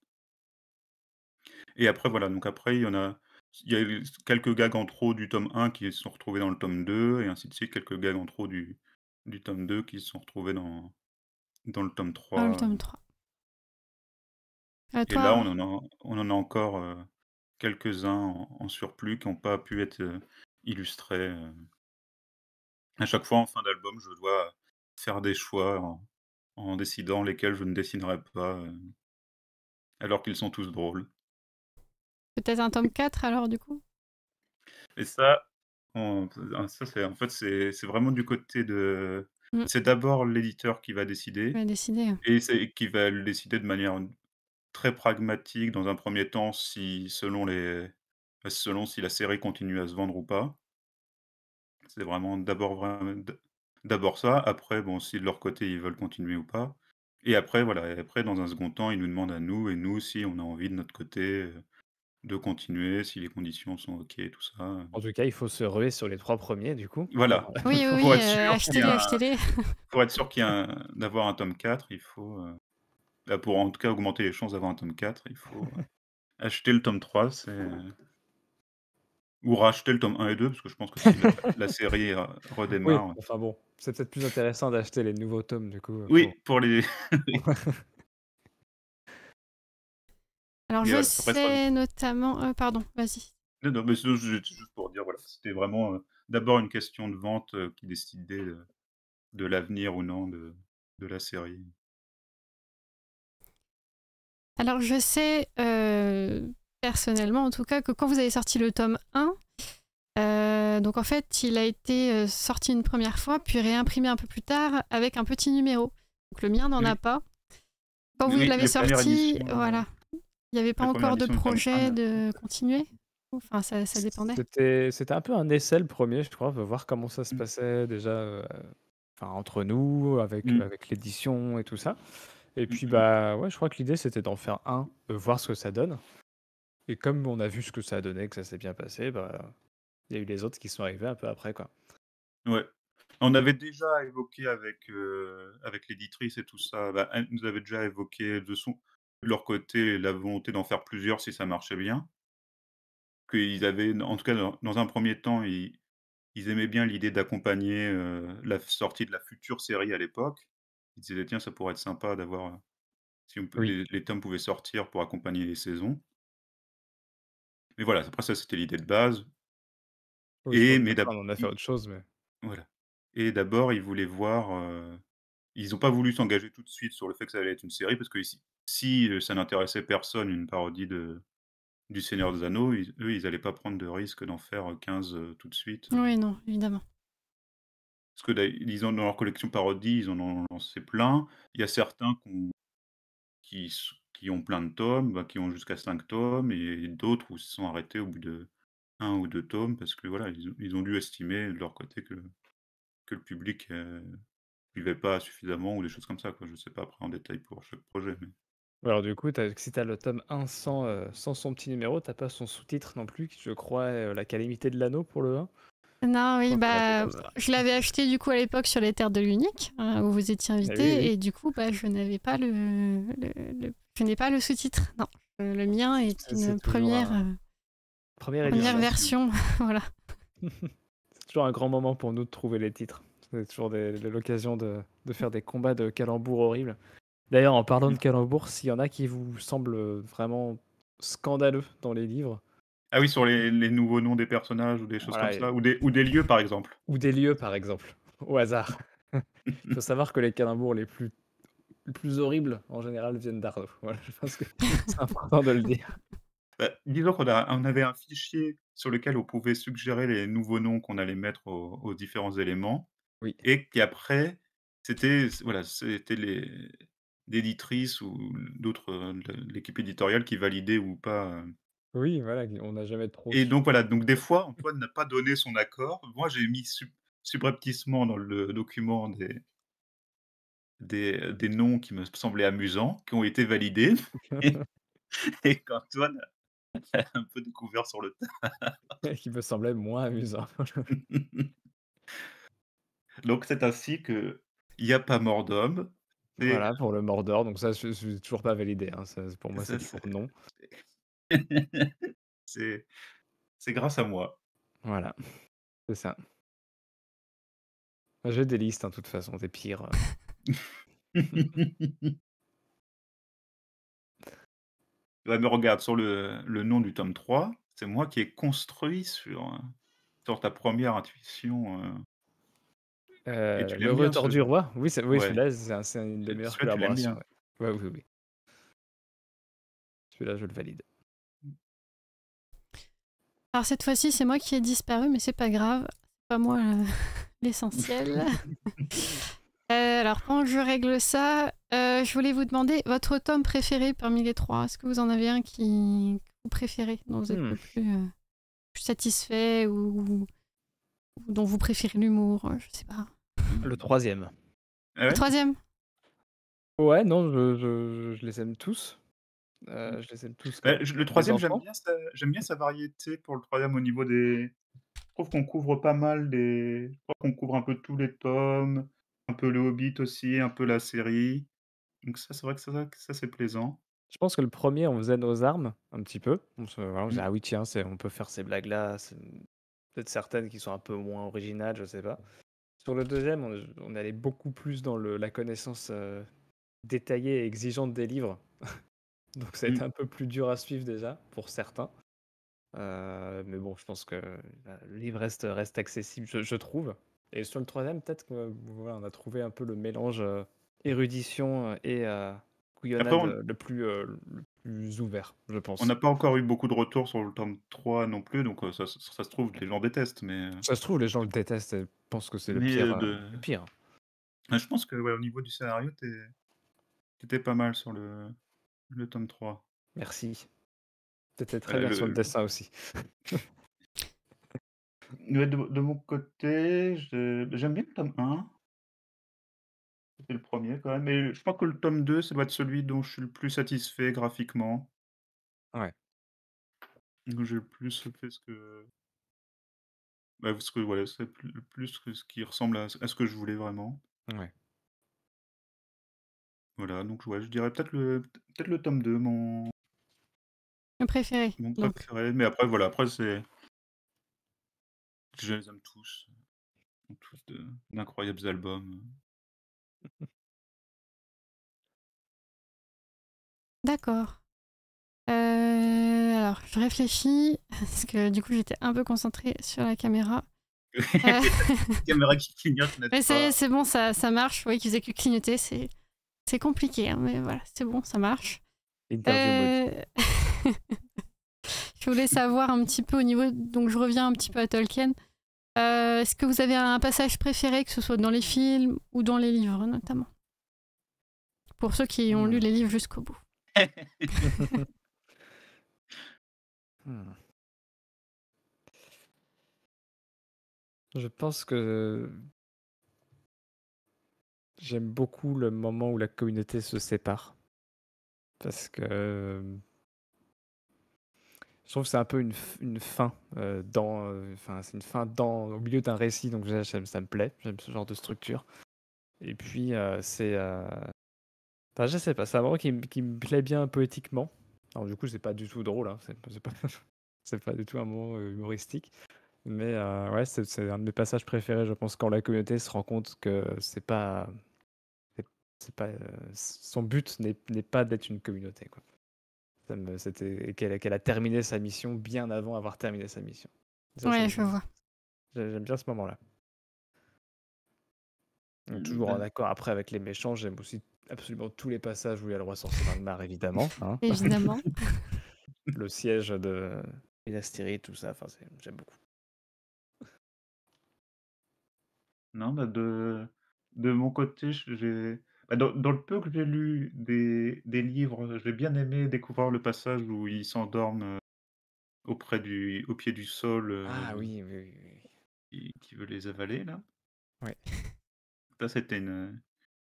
Et après, voilà, donc après, il y en a, il a quelques gags en trop du tome 1 qui se sont retrouvés dans le tome 2, et ainsi de suite, quelques gags en trop du, du tome 2 qui se sont retrouvés dans, dans le tome 3. le tome 3. Euh, et là, on en a, on en a encore euh, quelques-uns en, surplus qui n'ont pas pu être euh, illustrés à chaque fois, en fin d'album, je dois euh, faire des choix en, décidant lesquels je ne dessinerai pas, euh, alors qu'ils sont tous drôles. Peut-être un tome 4 alors, du coup Et ça, ah, ça c'est, en fait, c'est vraiment du côté de. Mm. C'est d'abord l'éditeur qui va décider. Hein. Et qui va le décider de manière très pragmatique dans un premier temps si selon les selon si la série continue à se vendre ou pas. C'est vraiment d'abord d'abord ça. Après, bon, si de leur côté ils veulent continuer ou pas. Et après, voilà. après, dans un second temps, ils nous demandent à nous et nous si on a envie de notre côté euh, de continuer, si les conditions sont ok, tout ça. Euh. En tout cas, il faut se ruer sur les trois premiers, du coup. Voilà. Euh, oui, [LAUGHS] oui, pour les [LAUGHS] pour être sûr qu'il y a d'avoir un tome 4, il faut. Bah, pour en tout cas augmenter les chances d'avoir un tome 4, il faut [LAUGHS] acheter le tome 3. C'est. Ou racheter le tome 1 et 2, parce que je pense que la, [LAUGHS] série euh, redémarre. enfin bon, c'est peut-être plus intéressant d'acheter les nouveaux tomes du coup. Oui, pour les. [LAUGHS] [LAUGHS] Alors, je sais notamment. Euh, pardon, vas-y. non, non, mais juste pour dire, voilà, c'était vraiment euh, d'abord une question de vente qui décidait de, l'avenir ou non de, la série. Alors, je sais personnellement en tout cas, que quand vous avez sorti le tome 1, euh, donc en fait, il a été euh, sorti une première fois, puis réimprimé un peu plus tard avec un petit numéro. Donc le mien n'en a pas. Quand vous l'avez sorti, euh, voilà, il n'y avait pas encore de projet de continuer. Enfin, ça, dépendait. C'était un peu un essai le premier, je crois, voir comment ça se mm. passait déjà enfin, entre nous, avec, mm. avec l'édition et tout ça. Et puis, mm. bah, ouais, je crois que l'idée, c'était d'en faire un, de voir ce que ça donne. Et comme on a vu ce que ça a donné, que ça s'est bien passé, bah, il y a eu les autres qui sont arrivés un peu après. Quoi. Ouais. On avait déjà évoqué avec, euh, avec l'éditrice et tout ça, bah, nous avait déjà évoqué de, son, leur côté la volonté d'en faire plusieurs si ça marchait bien. Qu'ils avaient, en tout cas, dans un premier temps, ils, aimaient bien l'idée d'accompagner euh, la sortie de la future série à l'époque. Ils disaient, tiens, ça pourrait être sympa d'avoir, euh, si on peut, les, les tomes pouvaient sortir pour accompagner les saisons. Mais voilà, après ça, c'était l'idée de base. Et mais d'abord, on a fait autre chose, mais. Voilà. Et d'abord, ils voulaient voir. Ils n'ont pas voulu s'engager tout de suite sur le fait que ça allait être une série, parce que si, si, ça n'intéressait personne, une parodie de, du Seigneur des Anneaux, eux, ils n'allaient pas prendre de risque d'en faire 15 tout de suite. Oui, non, évidemment. Parce que dans leur collection parodie, ils en ont lancé plein. Il y a certains qui, qui ont plein de tomes, bah, qui ont jusqu'à 5 tomes, et d'autres où ils se sont arrêtés au bout de un ou deux tomes, parce que voilà, ils, ont dû estimer de leur côté que, que le public euh, vivait pas suffisamment ou des choses comme ça. Quoi. Je sais pas après en détail pour chaque projet. Mais... Alors du coup, si tu as le tome 1 euh, sans, son petit numéro, tu t'as pas son sous-titre non plus, qui je crois euh, La calamité de l'anneau pour le 1 non, oui, bah, je l'avais acheté du coup à l'époque sur les terres de l'Unique, hein, où vous étiez eh invité, et du coup, bah, je n'avais pas le, n'est pas le sous-titre, non. Euh, le mien est une euh, euh, première, première, version. [LAUGHS] [LAUGHS] voilà. c'est toujours un grand moment pour nous de trouver les titres. C'est toujours l'occasion de, faire des combats de calembours horribles. D'ailleurs, en parlant de calembours, s'il y en a qui vous semblent vraiment scandaleux dans les livres. Ah oui, sur les, nouveaux noms des personnages ou des choses comme ça, ou des, ou des lieux par exemple. Ou des lieux par exemple, [LAUGHS] au hasard. Il faut savoir que les calembours les plus plus horribles, en général, viennent d'Arnaud. [LAUGHS] Voilà, je pense que c'est important de le dire. Bah, disons qu'on avait un fichier sur lequel on pouvait suggérer les nouveaux noms qu'on allait mettre aux, différents éléments, Oui, et puis après, c'était voilà, c'était les l'éditrice ou d'autres, l'équipe éditoriale qui validait ou pas. Euh. oui, voilà, on n'a jamais trop Et donc voilà, donc des fois, Antoine n'a pas donné son accord. Moi, j'ai mis sub- subrepticement dans le document des, des, des noms qui me semblaient amusants, qui ont été validés. [LAUGHS] et, qu'Antoine a un peu découvert sur le tas. [LAUGHS] qui me semblait moins amusant. [LAUGHS] Donc c'est ainsi que il n'y a pas mort d'homme. Et... Voilà pour le mordor Donc ça, je ne suis toujours pas validé. Hein. pour moi, c'est toujours non. c'est grâce à moi. Voilà, c'est ça. J'ai des listes, hein, de toute façon, des pires. Euh. Va [LAUGHS] me regarde, sur le, le nom du tome 3, c'est moi qui ai construit sur, euh, sur ta première intuition. Euh. Euh, le retour du roi, oui, c'est oui là c'est une des meilleures oui, oui. Celui-là, je le valide. Alors cette fois-ci, c'est moi qui ai disparu, mais c'est pas grave. pas moi [LAUGHS] l'essentiel. [LAUGHS] alors, quand je règle ça, euh, je voulais vous demander votre tome préféré parmi les trois. Est-ce que vous en avez un qui vous préférez, dont vous êtes hmm. euh, plus, satisfait ou... dont vous préférez l'humour euh, Je sais pas. Le troisième. Ah le troisième Ouais, non, je, les aime tous. je les aime tous. le troisième, j'aime bien, sa, variété pour le troisième au niveau des. Je trouve qu'on couvre pas mal des. Je crois qu'on couvre un peu tous les tomes un peu le Hobbit aussi, un peu la série. Donc ça, c'est vrai que ça, c'est plaisant. Je pense que le premier, on faisait nos armes un petit peu. On se, voilà, mmh. dit, ah oui, tiens, on peut faire ces blagues-là. Peut-être certaines qui sont un peu moins originales, je sais pas. Sur le deuxième, on, allait beaucoup plus dans le, la connaissance détaillée et exigeante des livres. [LAUGHS] Donc ça a été mmh. un peu plus dur à suivre déjà, pour certains. mais bon, je pense que bah, le livre reste, reste accessible, je trouve. Et sur le troisième, peut-être qu'on voilà, on a trouvé un peu le mélange euh, érudition euh, et euh, couillonnade le, plus, euh, plus, ouvert, je pense. On n'a pas encore eu beaucoup de retours sur le tome 3 non plus, donc ça, se trouve, les gens détestent. mais... Ça se trouve, les gens le détestent et pensent que c'est le, de... pire. je pense que au niveau du scénario, étais pas mal sur le, le tome 3. Merci. T'étais très bien sur le dessin aussi. [LAUGHS] de, mon côté, bah, j'aime bien le tome 1. C'était le premier quand même. Mais je crois que le tome 2, ça doit être celui dont je suis le plus satisfait graphiquement. Ouais. J'ai le plus fait ce que. Bah, voilà, c'est le plus ce qui ressemble à, ce que je voulais vraiment. Ouais. Voilà, donc je dirais peut-être le, peut le tome 2, mon. Mon préféré. Mon préféré, mais après, voilà, après c'est. Je les aime tous. Ils ont tous d'incroyables albums. [LAUGHS] D'accord. Euh, alors, je réfléchis, [LAUGHS] parce que du coup, j'étais un peu concentrée sur la caméra. [LAUGHS] caméra qui clignote. Mais c'est bon, ça, ça marche. Oui, qui faisait que clignoter, c'est c'est compliqué, hein, mais voilà, c'est bon, ça marche. Euh, je voulais savoir un petit peu au niveau, donc je reviens un petit peu à Tolkien. Euh, est-ce que vous avez un passage préféré, que ce soit dans les films ou dans les livres notamment Pour ceux qui ont hmm. lu les livres jusqu'au bout. [LAUGHS] Hmm. Je pense que j'aime beaucoup le moment où la communauté se sépare. Parce que je trouve que c'est un peu une, fin euh, dans, euh, enfin c'est une fin dans au milieu d'un récit, donc ça, me plaît. J'aime ce genre de structure. Et puis euh, c'est, je sais pas, c'est un moment qui, me plaît bien poétiquement. Alors du coup c'est pas du tout drôle, hein, ce [LAUGHS] c'est, pas, du tout un moment humoristique. Mais ouais, c'est, un de mes passages préférés, je pense, quand la communauté se rend compte que c'est pas. C'est, pas son but n'est, n'est pas d'être une communauté. Quoi c'était qu'elle a terminé sa mission bien avant avoir terminé sa mission. je vois. J'aime bien ce moment-là. Toujours bah en accord après avec les méchants, j'aime aussi absolument tous les passages où il y a le roi sorcier mar, évidemment. Hein. [LAUGHS] évidemment. [LAUGHS] le siège de Minas tout ça, enfin, j'aime beaucoup. Non, bah, de... de mon côté, j'ai bah, dans, le peu que j'ai lu des, des livres, j'ai bien aimé découvrir le passage où ils s'endorment euh, auprès du, au pied du sol, Ah euh, oui, oui, qui, veut les avaler, là. Ouais. Ça, c'était une,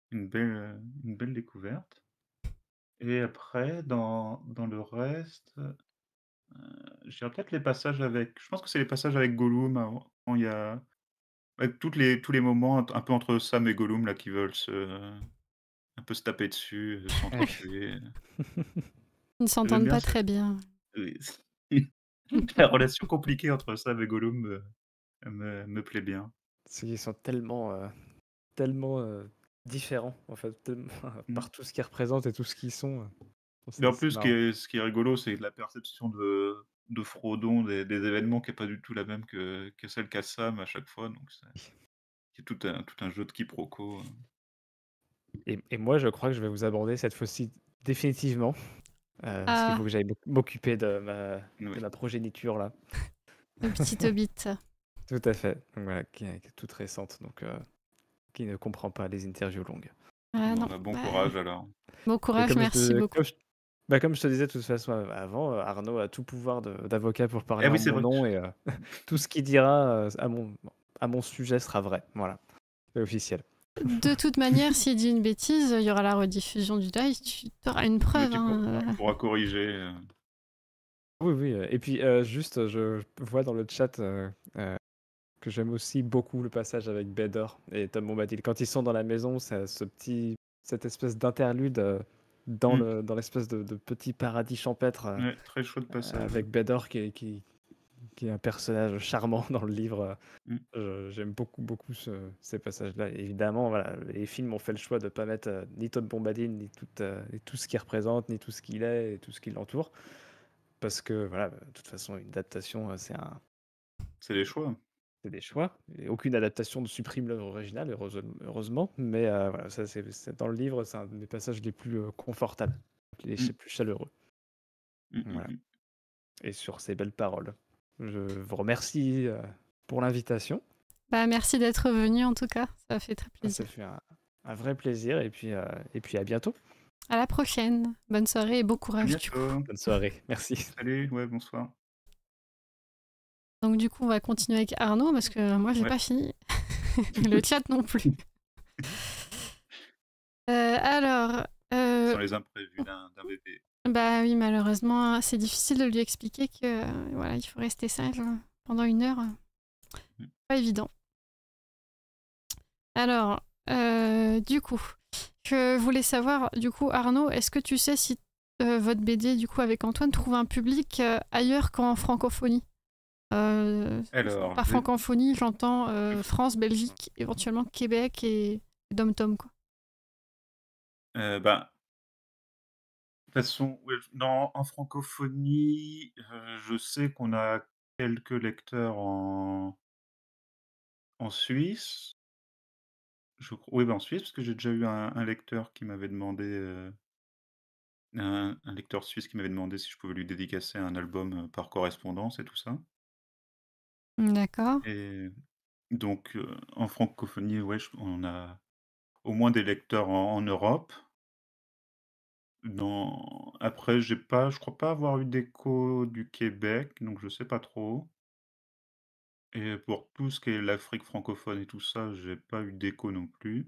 une belle, euh, une belle découverte. Et après, dans, dans le reste, j'ai peut-être les passages avec. Je pense que c'est les passages avec Gollum hein, il y a. toutes les, tous les moments un peu entre Sam et Gollum là, qui veulent se, on peut se taper dessus, euh, s'entraîner. Ils ne s'entendent pas très bien. [LAUGHS] La relation compliquée entre Sam et Gollum euh, me, me, plaît bien. Ils sont tellement, euh, tellement différents, en fait, [LAUGHS] mm. par tout ce qu'ils représentent et tout ce qu'ils sont. Et en plus, ce qui, est, ce qui est rigolo, c'est la perception de, de Frodon des, événements qui n'est pas du tout la même que, que celle qu'a Sam à chaque fois. Donc c'est tout un, tout un jeu de quiproquo. Hein. Et, moi, je crois que je vais vous aborder cette fois-ci définitivement. Euh, parce qu'il ah. faut que j'aille m'occuper de ma, progéniture, là. Le petit obit. [LAUGHS] Tout à fait. voilà, qui, est, toute récente, donc euh, qui ne comprend pas les interviews longues. Ah, bon bah. courage alors. Bon courage, merci beaucoup. Bah, comme je, te disais de toute façon avant, euh, Arnaud a tout pouvoir d'avocat pour parler eh en mon nom et [LAUGHS] tout ce qu'il dira à, mon, à mon sujet sera vrai. Voilà, c'est officiel. De toute manière, s'il dit une bêtise, il y aura la rediffusion du live, tu auras une preuve. On hein, pourra euh. corriger. Euh. Oui, oui. Euh, et puis, juste, je vois dans le chat que j'aime aussi beaucoup le passage avec Bedor et Tom Bombadil. Quand ils sont dans la maison, c'est ce petit, cette espèce d'interlude dans, mm. le, dans l'espèce de, petit paradis champêtre. très chaud de passage. avec Bedor qui, qui est un personnage [LAUGHS] charmant dans le livre. Mm. J'aime beaucoup, beaucoup ces passages-là. Évidemment, voilà, les films ont fait le choix de ne pas mettre euh, ni Tom Bombadil, ni tout, euh, tout ce qu'il représente, ni tout ce qu'il est, et tout ce qui l'entoure. Parce que, voilà, bah, de toute façon, une adaptation, euh, c'est un. C'est des choix. C'est des choix. aucune adaptation ne supprime l'œuvre originale, heureusement. Mais voilà, ça, c'est dans le livre, c'est un des passages les plus confortables, les mm. plus chaleureux. Mm, voilà. Et sur ces belles paroles, je vous remercie euh, pour l'invitation. Bah, merci d'être venu en tout cas, ça fait très ah, plaisir. Ça fait un, vrai plaisir et puis, euh, et puis à bientôt. À la prochaine, bonne soirée et bon courage. Bonne soirée, merci. Salut, ouais, bonsoir. Donc du coup, on va continuer avec Arnaud parce que moi, j'ai pas fini. [LAUGHS] Le chat non plus. [LAUGHS] Euh, alors. Euh... les imprévus d'un bébé. Bah oui, malheureusement, hein, c'est difficile de lui expliquer que euh, voilà, il faut rester sage hein, pendant une heure. Mm. Pas évident. Alors, euh, du coup, je voulais savoir, du coup, Arnaud, est-ce que tu sais si euh, votre BD, du coup, avec Antoine, trouve un public ailleurs qu'en francophonie Alors, Par francophonie, j'entends France, Belgique, éventuellement Québec et Dom-Tom, quoi. Bah, façon, en francophonie, euh, je sais qu'on a quelques lecteurs en, Suisse. oui, ben en Suisse, parce que j'ai déjà eu un, lecteur qui m'avait demandé, euh, un, lecteur suisse qui m'avait demandé si je pouvais lui dédicacer un album euh, par correspondance et tout ça. D'accord. donc, en francophonie, ouais, on a au moins des lecteurs en Europe. Non, après j'ai pas je crois pas avoir eu d'écho du Québec, donc je sais pas trop. Et pour tout ce qui est l'Afrique francophone et tout ça, j'ai pas eu d'écho non plus.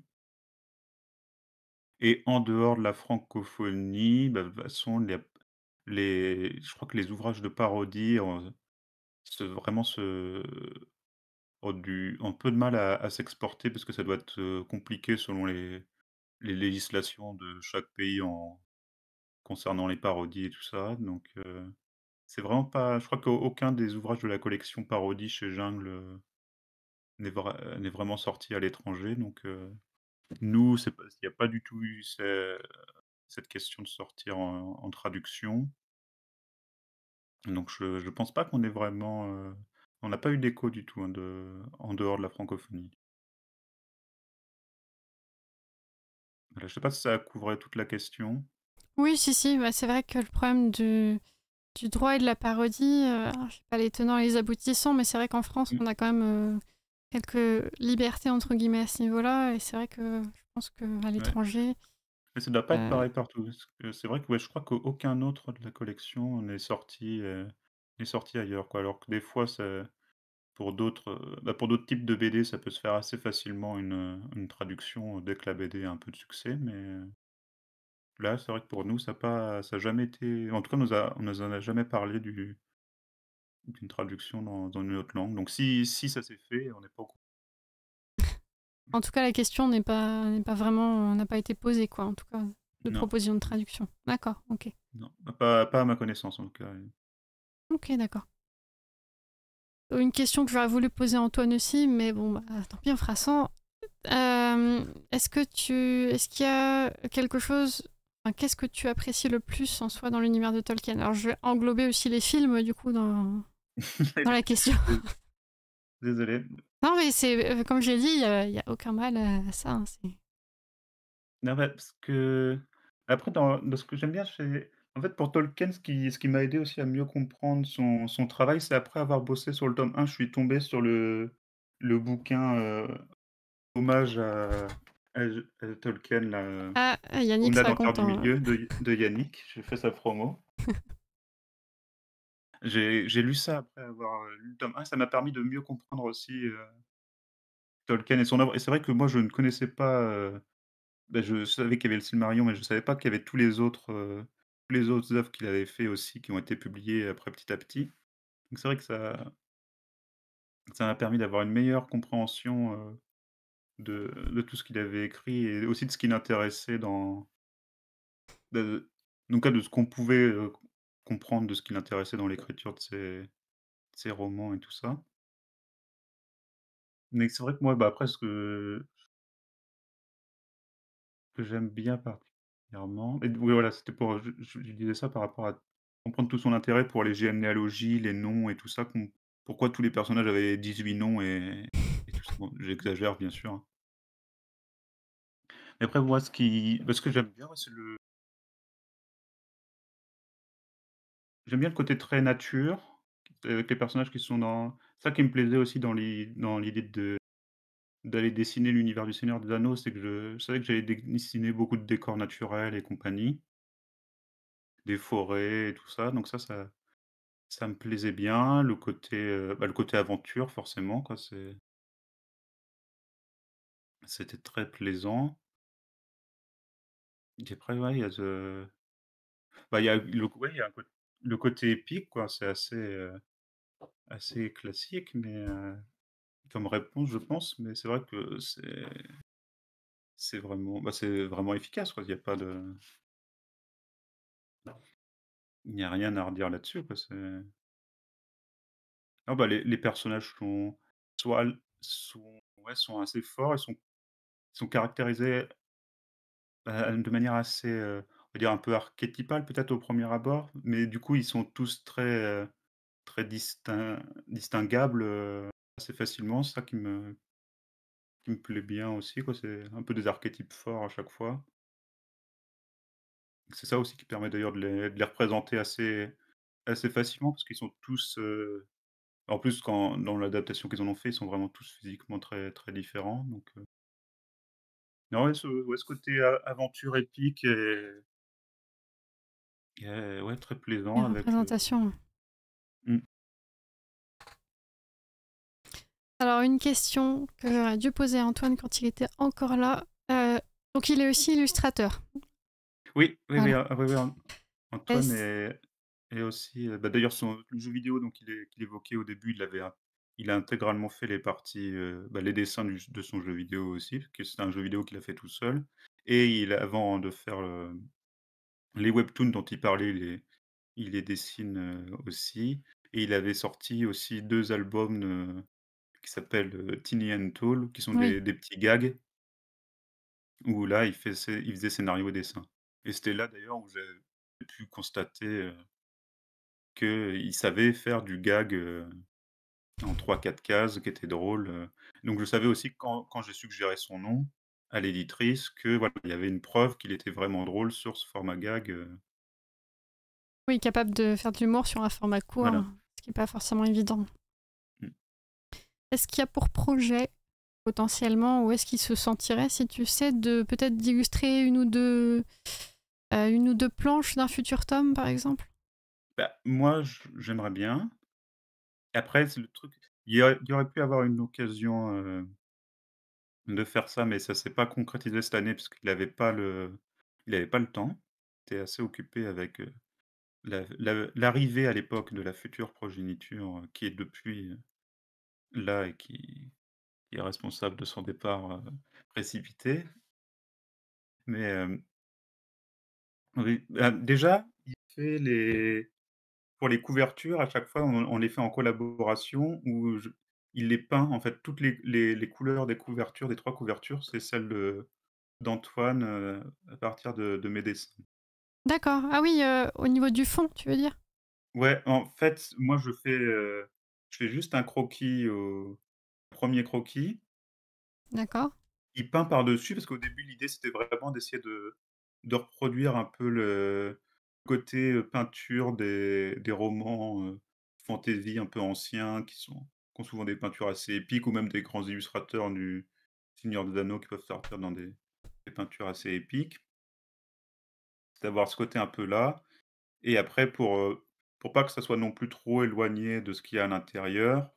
Et en dehors de la francophonie, bah, les je crois que les ouvrages de parodie, vraiment ont du peu de mal à s'exporter parce que ça doit être, compliqué selon les les législations de chaque pays en concernant les parodies et tout ça. Donc, c'est vraiment pas. Je crois qu'aucun des ouvrages de la collection parodie chez Jungle euh, n'est vraiment sorti à l'étranger. Donc, nous, il n'y a pas du tout eu cette question de sortir en, traduction. Donc, je, ne pense pas qu'on ait vraiment. on n'a pas eu d'écho du tout hein, en dehors de la francophonie. Je ne sais pas si ça couvrait toute la question. Oui, si, si, bah, c'est vrai que le problème du, du droit et de la parodie, euh, sais pas les tenants et les aboutissants, mais c'est vrai qu'en France, mm. on a quand même euh, quelques libertés entre guillemets à ce niveau-là, et c'est vrai que je pense qu'à l'étranger. Mais ça ne doit pas être euh, pareil partout. C'est vrai que je crois qu'aucun autre de la collection n'est sorti, sorti ailleurs. Quoi. Alors que des fois, ça, pour d'autres bah pour d'autres types de BD, ça peut se faire assez facilement une, une, traduction dès que la BD a un peu de succès. Mais Là, c'est vrai que pour nous, ça n'a jamais été. En tout cas, on nous nous en a jamais parlé du, d'une traduction dans, une autre langue. Donc, si, si ça s'est fait, on n'est pas au courant. En tout cas, la question n'est pas, n'est pas vraiment, euh, n'a pas été posée, quoi. En tout cas, de proposition de traduction. D'accord, ok. Non, pas, pas à ma connaissance, en tout cas. Ok, d'accord. Une question que j'aurais voulu poser à Antoine aussi, mais bon, bah, tant pis, on fera sans. Euh, est-ce que tu, est-ce qu'il y a quelque chose Qu'est-ce que tu apprécies le plus en soi dans l'univers de Tolkien Alors, je vais englober aussi les films, du coup, dans, [LAUGHS] dans la question. Désolé. Non, mais c'est euh, comme j'ai dit, il n'y a, aucun mal à ça. Hein, non, parce que. Après, dans, ce que j'aime bien, c'est. En fait, pour Tolkien, ce qui, m'a aidé aussi à mieux comprendre son, travail, c'est après avoir bossé sur le tome 1, je suis tombé sur le, le bouquin euh, Hommage à, Tolkien, la... Ah, ah, Yannick, du milieu hein. de, Yannick. J'ai fait sa promo. [LAUGHS] j'ai lu ça après avoir euh, lu le tome 1. Ça m'a permis de mieux comprendre aussi euh, Tolkien et son œuvre. Et c'est vrai que moi, je ne connaissais pas. Euh, ben, je savais qu'il y avait le Silmarillion, mais je ne savais pas qu'il y avait tous les autres, les autres œuvres qu'il avait fait aussi, qui ont été publiées après petit à petit. Donc c'est vrai que ça. Ça m'a permis d'avoir une meilleure compréhension de, tout ce qu'il avait écrit et aussi de ce qui l'intéressait dans. donc en cas, de ce qu'on pouvait euh, comprendre de ce qui l'intéressait dans l'écriture de ses, romans et tout ça. Mais c'est vrai que moi, bah, après, ce que, j'aime bien particulièrement. Et oui, voilà, c'était pour. Je, disais ça par rapport à comprendre tout son intérêt pour les généalogies, les noms et tout ça. Pourquoi tous les personnages avaient 18 noms et, tout ça. J'exagère, bien sûr. Hein après, moi, ce qui, bah, ce que j'aime bien, c'est le, j'aime bien le côté très nature, avec les personnages qui sont dans. Ça qui me plaisait aussi dans les, dans l'idée de d'aller dessiner l'univers du Seigneur des Anneaux, c'est que je, savais que j'allais dessiner beaucoup de décors naturels et compagnie, des forêts et tout ça. Donc ça, ça, ça me plaisait bien. Le côté, euh, bah, le côté aventure, forcément, quoi. C'est, c'était très plaisant. Après, il y a le côté épique, quoi. C'est assez, assez classique, mais, comme réponse, je pense, mais c'est vrai que c'est c'est vraiment bah, c'est vraiment efficace, quoi. Il n'y a pas de il a rien à redire là-dessus, quoi, bah, les personnages sont soit sont assez forts, ils sont sont caractérisés bah, de manière assez, on va dire un peu archétypale peut-être au premier abord, mais du coup ils sont tous très, très distinct distinguables, assez facilement. C'est ça qui me qui me plaît bien aussi quoi, c'est un peu des archétypes forts à chaque fois. C'est ça aussi qui permet d'ailleurs de les de les représenter assez assez facilement parce qu'ils sont tous, en plus quand dans l'adaptation qu'ils en ont fait, ils sont vraiment tous physiquement très, très différents donc non, ouais, ce, côté aventure épique est ouais, très plaisant. La mmh. Alors, une question que j'aurais dû poser à Antoine quand il était encore là. donc, il est aussi illustrateur. Oui, oui, oui, ah, Antoine est, est, aussi. Bah, d'ailleurs, son jeu vidéo qu'il évoquait au début, il avait un il a intégralement fait les parties, euh, bah, les dessins de son jeu vidéo aussi, parce que c'est un jeu vidéo qu'il a fait tout seul. Et il, avant de faire les webtoons dont il parlait, il les, dessine euh, aussi. Et il avait sorti aussi deux albums euh, qui s'appellent Tiny and Tall, qui sont des, petits gags, où là, il, fait, il faisait scénario et dessin. Et c'était là d'ailleurs où j'ai pu constater qu'il savait faire du gag en 3-4 cases qui était drôle. Donc je savais aussi quand, j'ai suggéré son nom à l'éditrice que voilà, il y avait une preuve qu'il était vraiment drôle sur ce format gag. Oui, capable de faire de l'humour sur un format court, ce qui n'est pas forcément évident. Mmh. Est-ce qu'il y a pour projet potentiellement, ou est-ce qu'il se sentirait, si tu sais, de peut-être d'illustrer une ou deux une ou deux planches d'un futur tome, par exemple bah, Moi, j'aimerais bien. Après, le truc, il y, aurait pu avoir une occasion de faire ça, mais ça s'est pas concrétisé cette année parce qu'il n'avait pas le, il avait pas le temps. Il était assez occupé avec l'arrivée à l'époque de la future progéniture qui est depuis là et qui, est responsable de son départ précipité. Mais bah, déjà, il fait les, pour les couvertures, à chaque fois, on, les fait en collaboration où il les peint. En fait, toutes les, couleurs des couvertures, des trois couvertures, c'est celle d'Antoine euh, à partir de, mes dessins. D'accord. Ah oui, euh, au niveau du fond, tu veux dire Ouais, en fait, moi, je fais, euh, je fais juste un croquis au premier croquis. D'accord. Il peint par-dessus parce qu'au début, l'idée, c'était vraiment d'essayer de reproduire un peu le, côté, peinture des romans, fantasy un peu anciens qui sont ont souvent des peintures assez épiques ou même des grands illustrateurs du Seigneur de Anneaux qui peuvent sortir dans des peintures assez épiques d'avoir ce côté un peu là et après pour, pour pas que ça soit non plus trop éloigné de ce qu'il y a à l'intérieur,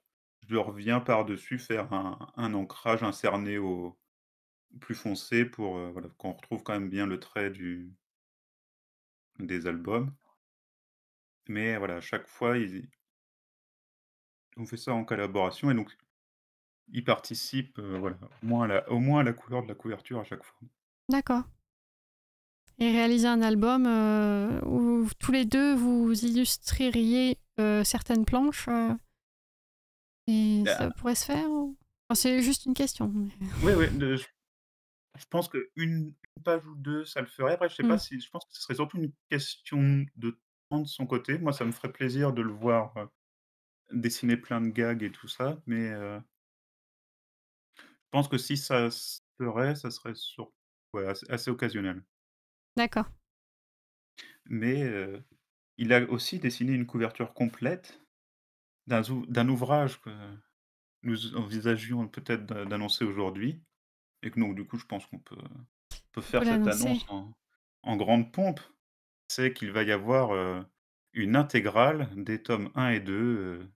je reviens par-dessus faire un ancrage, un cerné au plus foncé pour, qu'on retrouve quand même bien le trait du des albums. Mais voilà, à chaque fois, ils, ont fait ça en collaboration et donc ils participent euh, au, moins à la, couleur de la couverture à chaque fois. D'accord. Et réaliser un album euh, où tous les deux vous illustreriez euh, certaines planches et bah, ça pourrait se faire C'est juste une question. Oui, oui, je pense qu'une page ou deux, ça le ferait. Après, je sais pas mmh. si je pense que ce serait surtout une question de temps de son côté. Moi, ça me ferait plaisir de le voir euh, dessiner plein de gags et tout ça, mais euh je pense que si ça serait, ça serait sur... assez, occasionnel. D'accord. Mais euh, il a aussi dessiné une couverture complète d'un ouvrage que nous envisageons peut-être d'annoncer aujourd'hui et donc, du coup, je pense qu'on peut, faire cette annonce en, grande pompe. C'est qu'il va y avoir euh, une intégrale des tomes 1 et 2,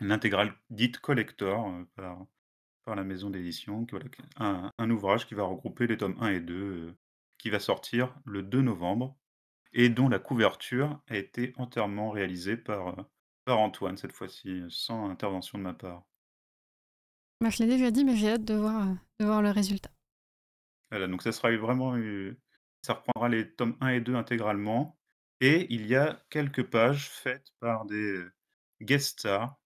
une euh, intégrale dite collector euh, par, la maison d'édition, un, un, ouvrage qui va regrouper les tomes 1 et 2, qui va sortir le 2 novembre, et dont la couverture a été entièrement réalisée par, par Antoine cette fois-ci, sans intervention de ma part. Bah, je l'ai déjà dit, mais j'ai hâte de voir, euh, de voir le résultat. Voilà, donc ça sera vraiment. Ça reprendra les tomes 1 et 2 intégralement. Et il y a quelques pages faites par des euh, guest stars.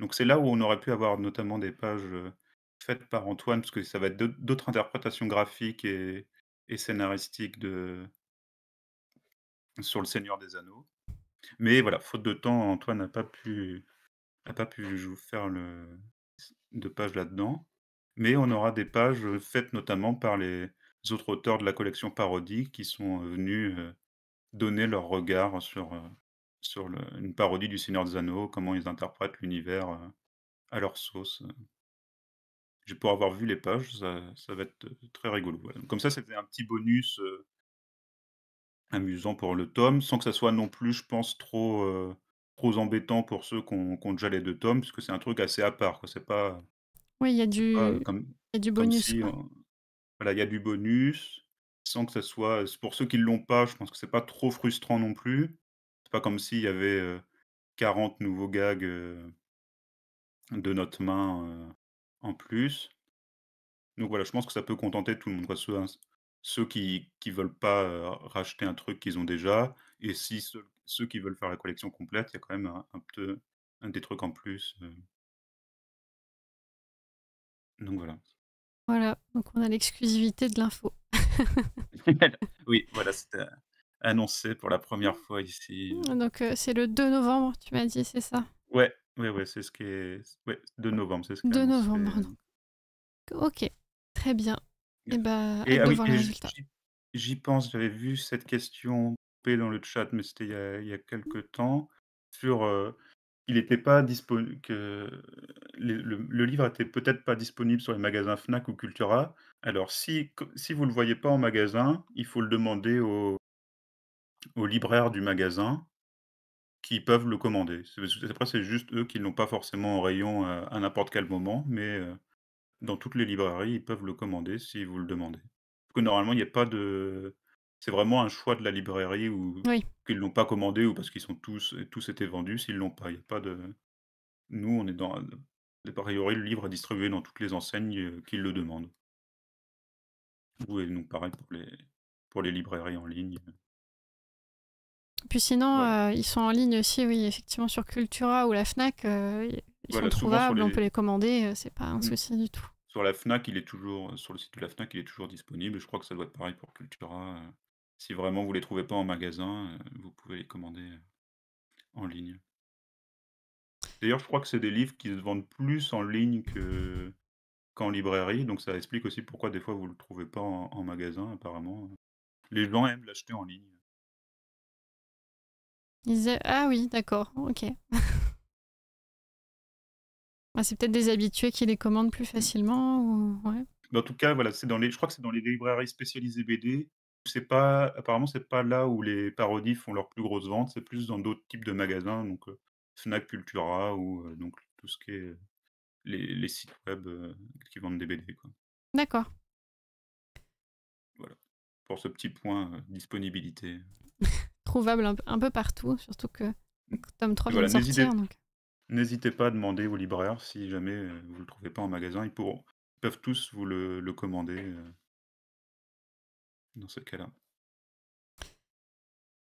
Donc c'est là où on aurait pu avoir notamment des pages euh, faites par Antoine, parce que ça va être d'autres interprétations graphiques et, scénaristiques de, sur le Seigneur des Anneaux. Mais voilà, faute de temps, Antoine n'a pas pu, n'a pas pu faire le, de pages là-dedans, mais on aura des pages faites notamment par les autres auteurs de la collection parodie qui sont euh, venus euh, donner leur regard sur, euh, sur une parodie du Seigneur des Anneaux, comment ils interprètent l'univers à leur sauce. Je pour avoir vu les pages, ça, va être très rigolo. Comme ça, c'était un petit bonus amusant pour le tome, sans que ça soit non plus, je pense, trop trop embêtant pour ceux qui ont déjà les deux tomes, puisque c'est un truc assez à part, C'est pas Oui, il y a du bonus, voilà, il y a du bonus, sans que ça soit pour ceux qui ne l'ont pas, je pense que c'est pas trop frustrant non plus. C'est pas comme s'il y avait, 40 euh, nouveaux gags, euh, de notre main, euh, en plus. Donc voilà, je pense que ça peut contenter tout le monde, ceux qui ne veulent pas racheter un truc qu'ils ont déjà, et si ceux, qui veulent faire la collection complète, il y a quand même un, un des trucs en plus. Donc voilà. Voilà, donc on a l'exclusivité de l'info. [LAUGHS] [LAUGHS] oui, voilà, c'était euh, annoncé pour la première mmh. fois ici. Mmh, donc c'est le 2 novembre, tu m'as dit, c'est ça Ouais, ouais, ouais, c'est ce qui est. Ouais, 2 novembre, c'est ce qui 2 novembre, donc. Ok, très bien. Et j'y, pense, j'avais vu cette question dans le chat, mais c'était il y a, mmh. quelques temps, sur il n'était pas disponible, que le, livre était peut-être pas disponible sur les magasins Fnac ou Cultura. Alors si, si vous le voyez pas en magasin, il faut le demander au, au libraire du magasin qui peuvent le commander. C'est, après, c'est juste eux qui l'ont pas forcément en rayon à, n'importe quel moment, mais dans toutes les librairies, ils peuvent le commander si vous le demandez. Parce que normalement, il n'y a pas de. C'est vraiment un choix de la librairie ou qu'ils l'ont pas commandé ou parce qu'ils sont tous tous étaient vendus. S'ils ne l'ont pas, il n'y a pas de. Nous, on est dans. A priori, le livre est distribué dans toutes les enseignes euh, qui le demandent. Vous nous pareil pour les pour les librairies en ligne. Puis sinon, euh, ils sont en ligne aussi, oui, effectivement, sur Cultura ou la FNAC. Euh, ils sont trouvables, on peut les commander, euh, c'est pas un mmh. souci du tout. Sur la il est toujours euh, sur le site de la Fnac, il est toujours disponible. Je crois que ça doit être pareil pour Cultura. Euh. Si vraiment vous ne les trouvez pas en magasin, vous pouvez les commander en ligne. D'ailleurs, je crois que c'est des livres qui se vendent plus en ligne que qu'en librairie, donc ça explique aussi pourquoi des fois vous le trouvez pas en, magasin apparemment. Les gens aiment l'acheter en ligne. Ah oui, d'accord, ok. [LAUGHS] Ah, c'est peut-être des habitués qui les commandent plus facilement. En tout cas, voilà, c'est dans les, je crois que c'est dans les librairies spécialisées BD. C'est pas, apparemment, c'est pas là où les parodies font leurs plus grosses ventes. C'est plus dans d'autres types de magasins, donc euh, Fnac, Cultura ou euh, donc tout ce qui est euh, les, sites web qui vendent des BD. D'accord. Voilà. Pour ce petit point disponibilité. [LAUGHS] Trouvable un, peu partout, surtout que mmh. tome 3 vient de sortir. N'hésitez pas à demander au libraire si jamais euh, vous ne le trouvez pas en magasin. Ils, peuvent tous vous le, commander euh. dans ce cas-là.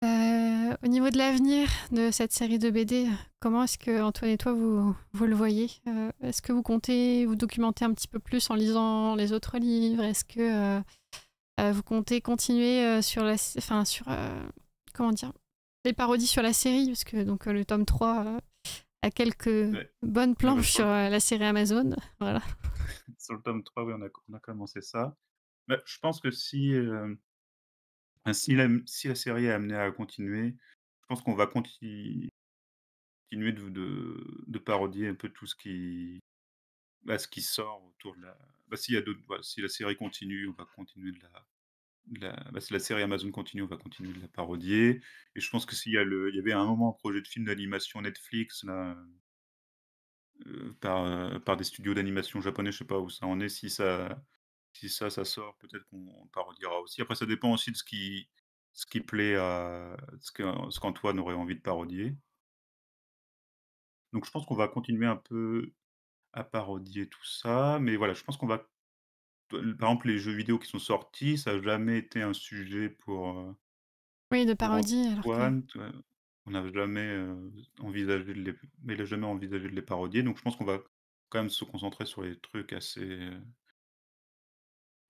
Euh, au niveau de l'avenir de cette série de BD, comment est-ce que Antoine et toi vous, le voyez Est-ce que vous comptez vous documenter un petit peu plus en lisant les autres livres Est-ce que vous comptez continuer sur la, enfin sur comment dire, les parodies sur la série parce que donc le tome 3 quelques bonnes planches sur euh, la série Amazon. [LAUGHS] Voilà. sur le tome 3, oui, on a, on a commencé ça. je pense que si, euh, si, la, série est amenée à continuer, je pense qu'on va continuer de, de, parodier un peu tout ce qui, bah, ce qui sort autour de la. Bah, y a bah, si la série continue, on va continuer de la, la, bah, la série Amazon Continue, on va continuer de la parodier. Et je pense que s'il y, avait un moment un projet de film d'animation Netflix, euh, euh, par, des studios d'animation japonais, je sais pas où ça en est, si ça, si ça, ça sort, peut-être qu'on parodiera aussi. Après, ça dépend aussi de ce qui, ce qui plaît à ce qu'Antoine aurait envie de parodier. Donc je pense qu'on va continuer un peu à parodier tout ça, mais voilà, je pense qu'on va par exemple, les jeux vidéo qui sont sortis, ça n'a jamais été un sujet pour. Oui, de parodie, on n'a jamais envisagé de les, mais jamais envisagé de les parodier. Donc je pense qu'on va quand même se concentrer sur les trucs assez,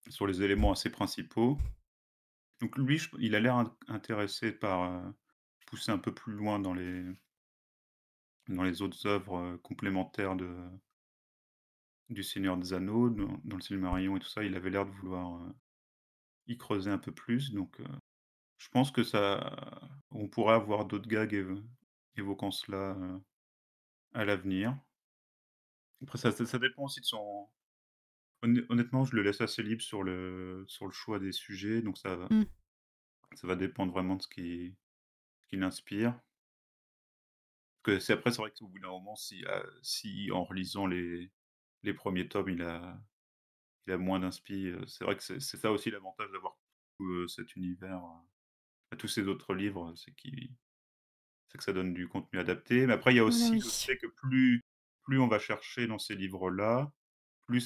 sur les éléments assez principaux. Donc lui, il a l'air intéressé par pousser un peu plus loin dans les dans les autres œuvres complémentaires de du Seigneur des Anneaux, dans, le le Silmarillion et tout ça, il avait l'air de vouloir euh, y creuser un peu plus. Donc, euh, je pense que ça, on pourrait avoir d'autres gags évoquant cela euh, à l'avenir. Après, ça, dépend aussi de son. Honnêtement, je le laisse assez libre sur le, sur le choix des sujets, donc ça, va, mmh. ça va dépendre vraiment de ce qui, qui l'inspire c'est après c'est vrai qu'au bout d'un moment si, si en relisant les les premiers tomes, il a, il a moins d'inspi. C'est vrai que c'est ça aussi l'avantage d'avoir tout cet univers à tous ces autres livres, c'est que ça donne du contenu adapté. Mais après, il y a ah bah aussi le fait que plus, plus on va chercher dans ces livres-là, plus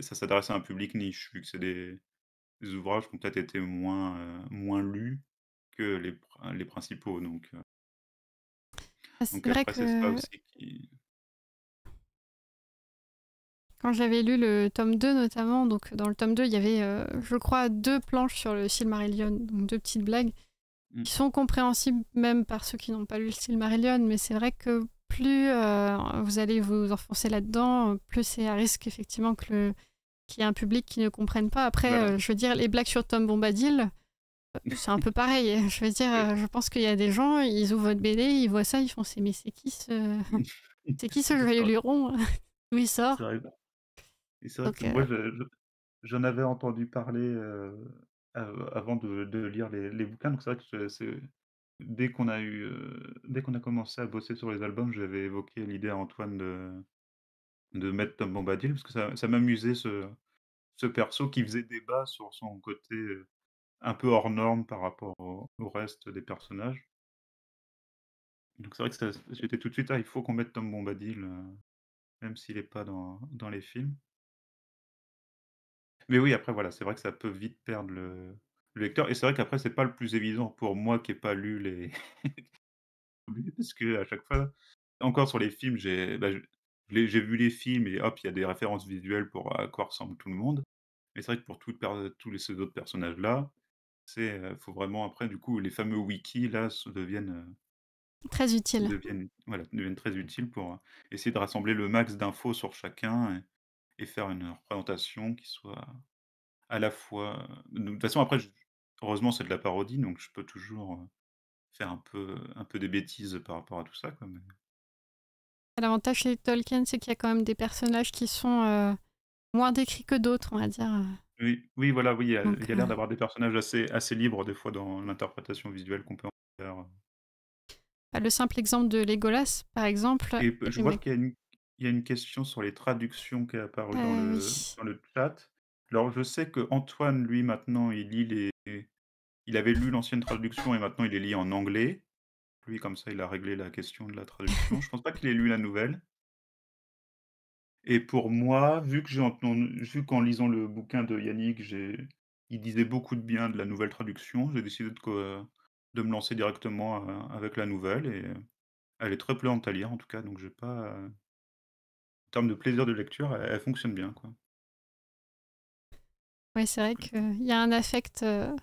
ça s'adresse à un public niche, vu que c'est des, ouvrages qui ont peut-être été moins, moins lus que les, les principaux. Donc, ah, c'est vrai que... Quand j'avais lu le tome 2 notamment, donc dans le tome 2, il y avait, euh, je crois, deux planches sur le Silmarillion, donc deux petites blagues mm. qui sont compréhensibles même par ceux qui n'ont pas lu le Silmarillion, mais c'est vrai que plus euh, vous allez vous enfoncer là-dedans, plus c'est à risque effectivement que le qu'il y ait un public qui ne comprenne pas. Après, bah euh, je veux dire, les blagues sur Tom Bombadil, c'est un peu pareil. [LAUGHS] Je veux dire, je pense qu'il y a des gens, ils ouvrent votre BD, ils voient ça, ils font c'est mais c'est qui ce [LAUGHS] c'est qui ce joyeux luron [LAUGHS] Oui, il sort c'est vrai que moi, j'en avais entendu parler avant de, lire les, bouquins. Donc c'est vrai que dès qu'on a eu, dès qu'on a commencé à bosser sur les albums, j'avais évoqué l'idée à Antoine de, de mettre Tom Bombadil parce que ça, m'amusait ce, ce perso qui faisait débat sur son côté un peu hors norme par rapport au, reste des personnages. Donc c'est vrai que j'étais tout de suite, ah, il faut qu'on mette Tom Bombadil, même s'il n'est pas dans, dans les films. Mais oui, après, voilà, c'est vrai que ça peut vite perdre le, lecteur. Et c'est vrai qu'après, c'est pas le plus évident pour moi qui n'ai pas lu les. [LAUGHS] Parce que à chaque fois, encore sur les films, bah, j'ai vu les films et hop, il y a des références visuelles pour à quoi ressemble tout le monde. Mais c'est vrai que pour tous ces autres personnages-là, c'est euh, faut vraiment après, du coup, les fameux wikis, là, deviennent. Euh, très utiles. Deviennent, voilà, deviennent très utiles pour euh, essayer de rassembler le max d'infos sur chacun. Et et faire une représentation qui soit à la fois. De toute façon, après, heureusement, c'est de la parodie, donc je peux toujours faire un peu, un peu des bêtises par rapport à tout ça. Quoi, L'avantage chez Tolkien, c'est qu'il y a quand même des personnages qui sont moins décrits que d'autres, on va dire. Oui, oui, voilà, oui, il y a, l'air d'avoir des personnages assez, assez libres, des fois, dans l'interprétation visuelle qu'on peut en faire. Bah, le simple exemple de Legolas, par exemple, je vois qu'il y a une, il y a une question sur les traductions qui est apparue ah dans, le, chat. Alors, je sais que Antoine, lui, maintenant, il lit les. Il avait lu l'ancienne traduction et maintenant il les lit en anglais. Lui, comme ça, il a réglé la question de la traduction. je ne pense pas qu'il ait lu la nouvelle. Et pour moi, vu que j'ai qu'en lisant le bouquin de Yannick, il disait beaucoup de bien de la nouvelle traduction, j'ai décidé de, de, me lancer directement euh, avec la nouvelle et elle est très plaisante à lire en tout cas, donc je n'ai pas, termes de plaisir de lecture, elle, fonctionne bien. Quoi. Oui, c'est vrai qu'il y a un affect euh,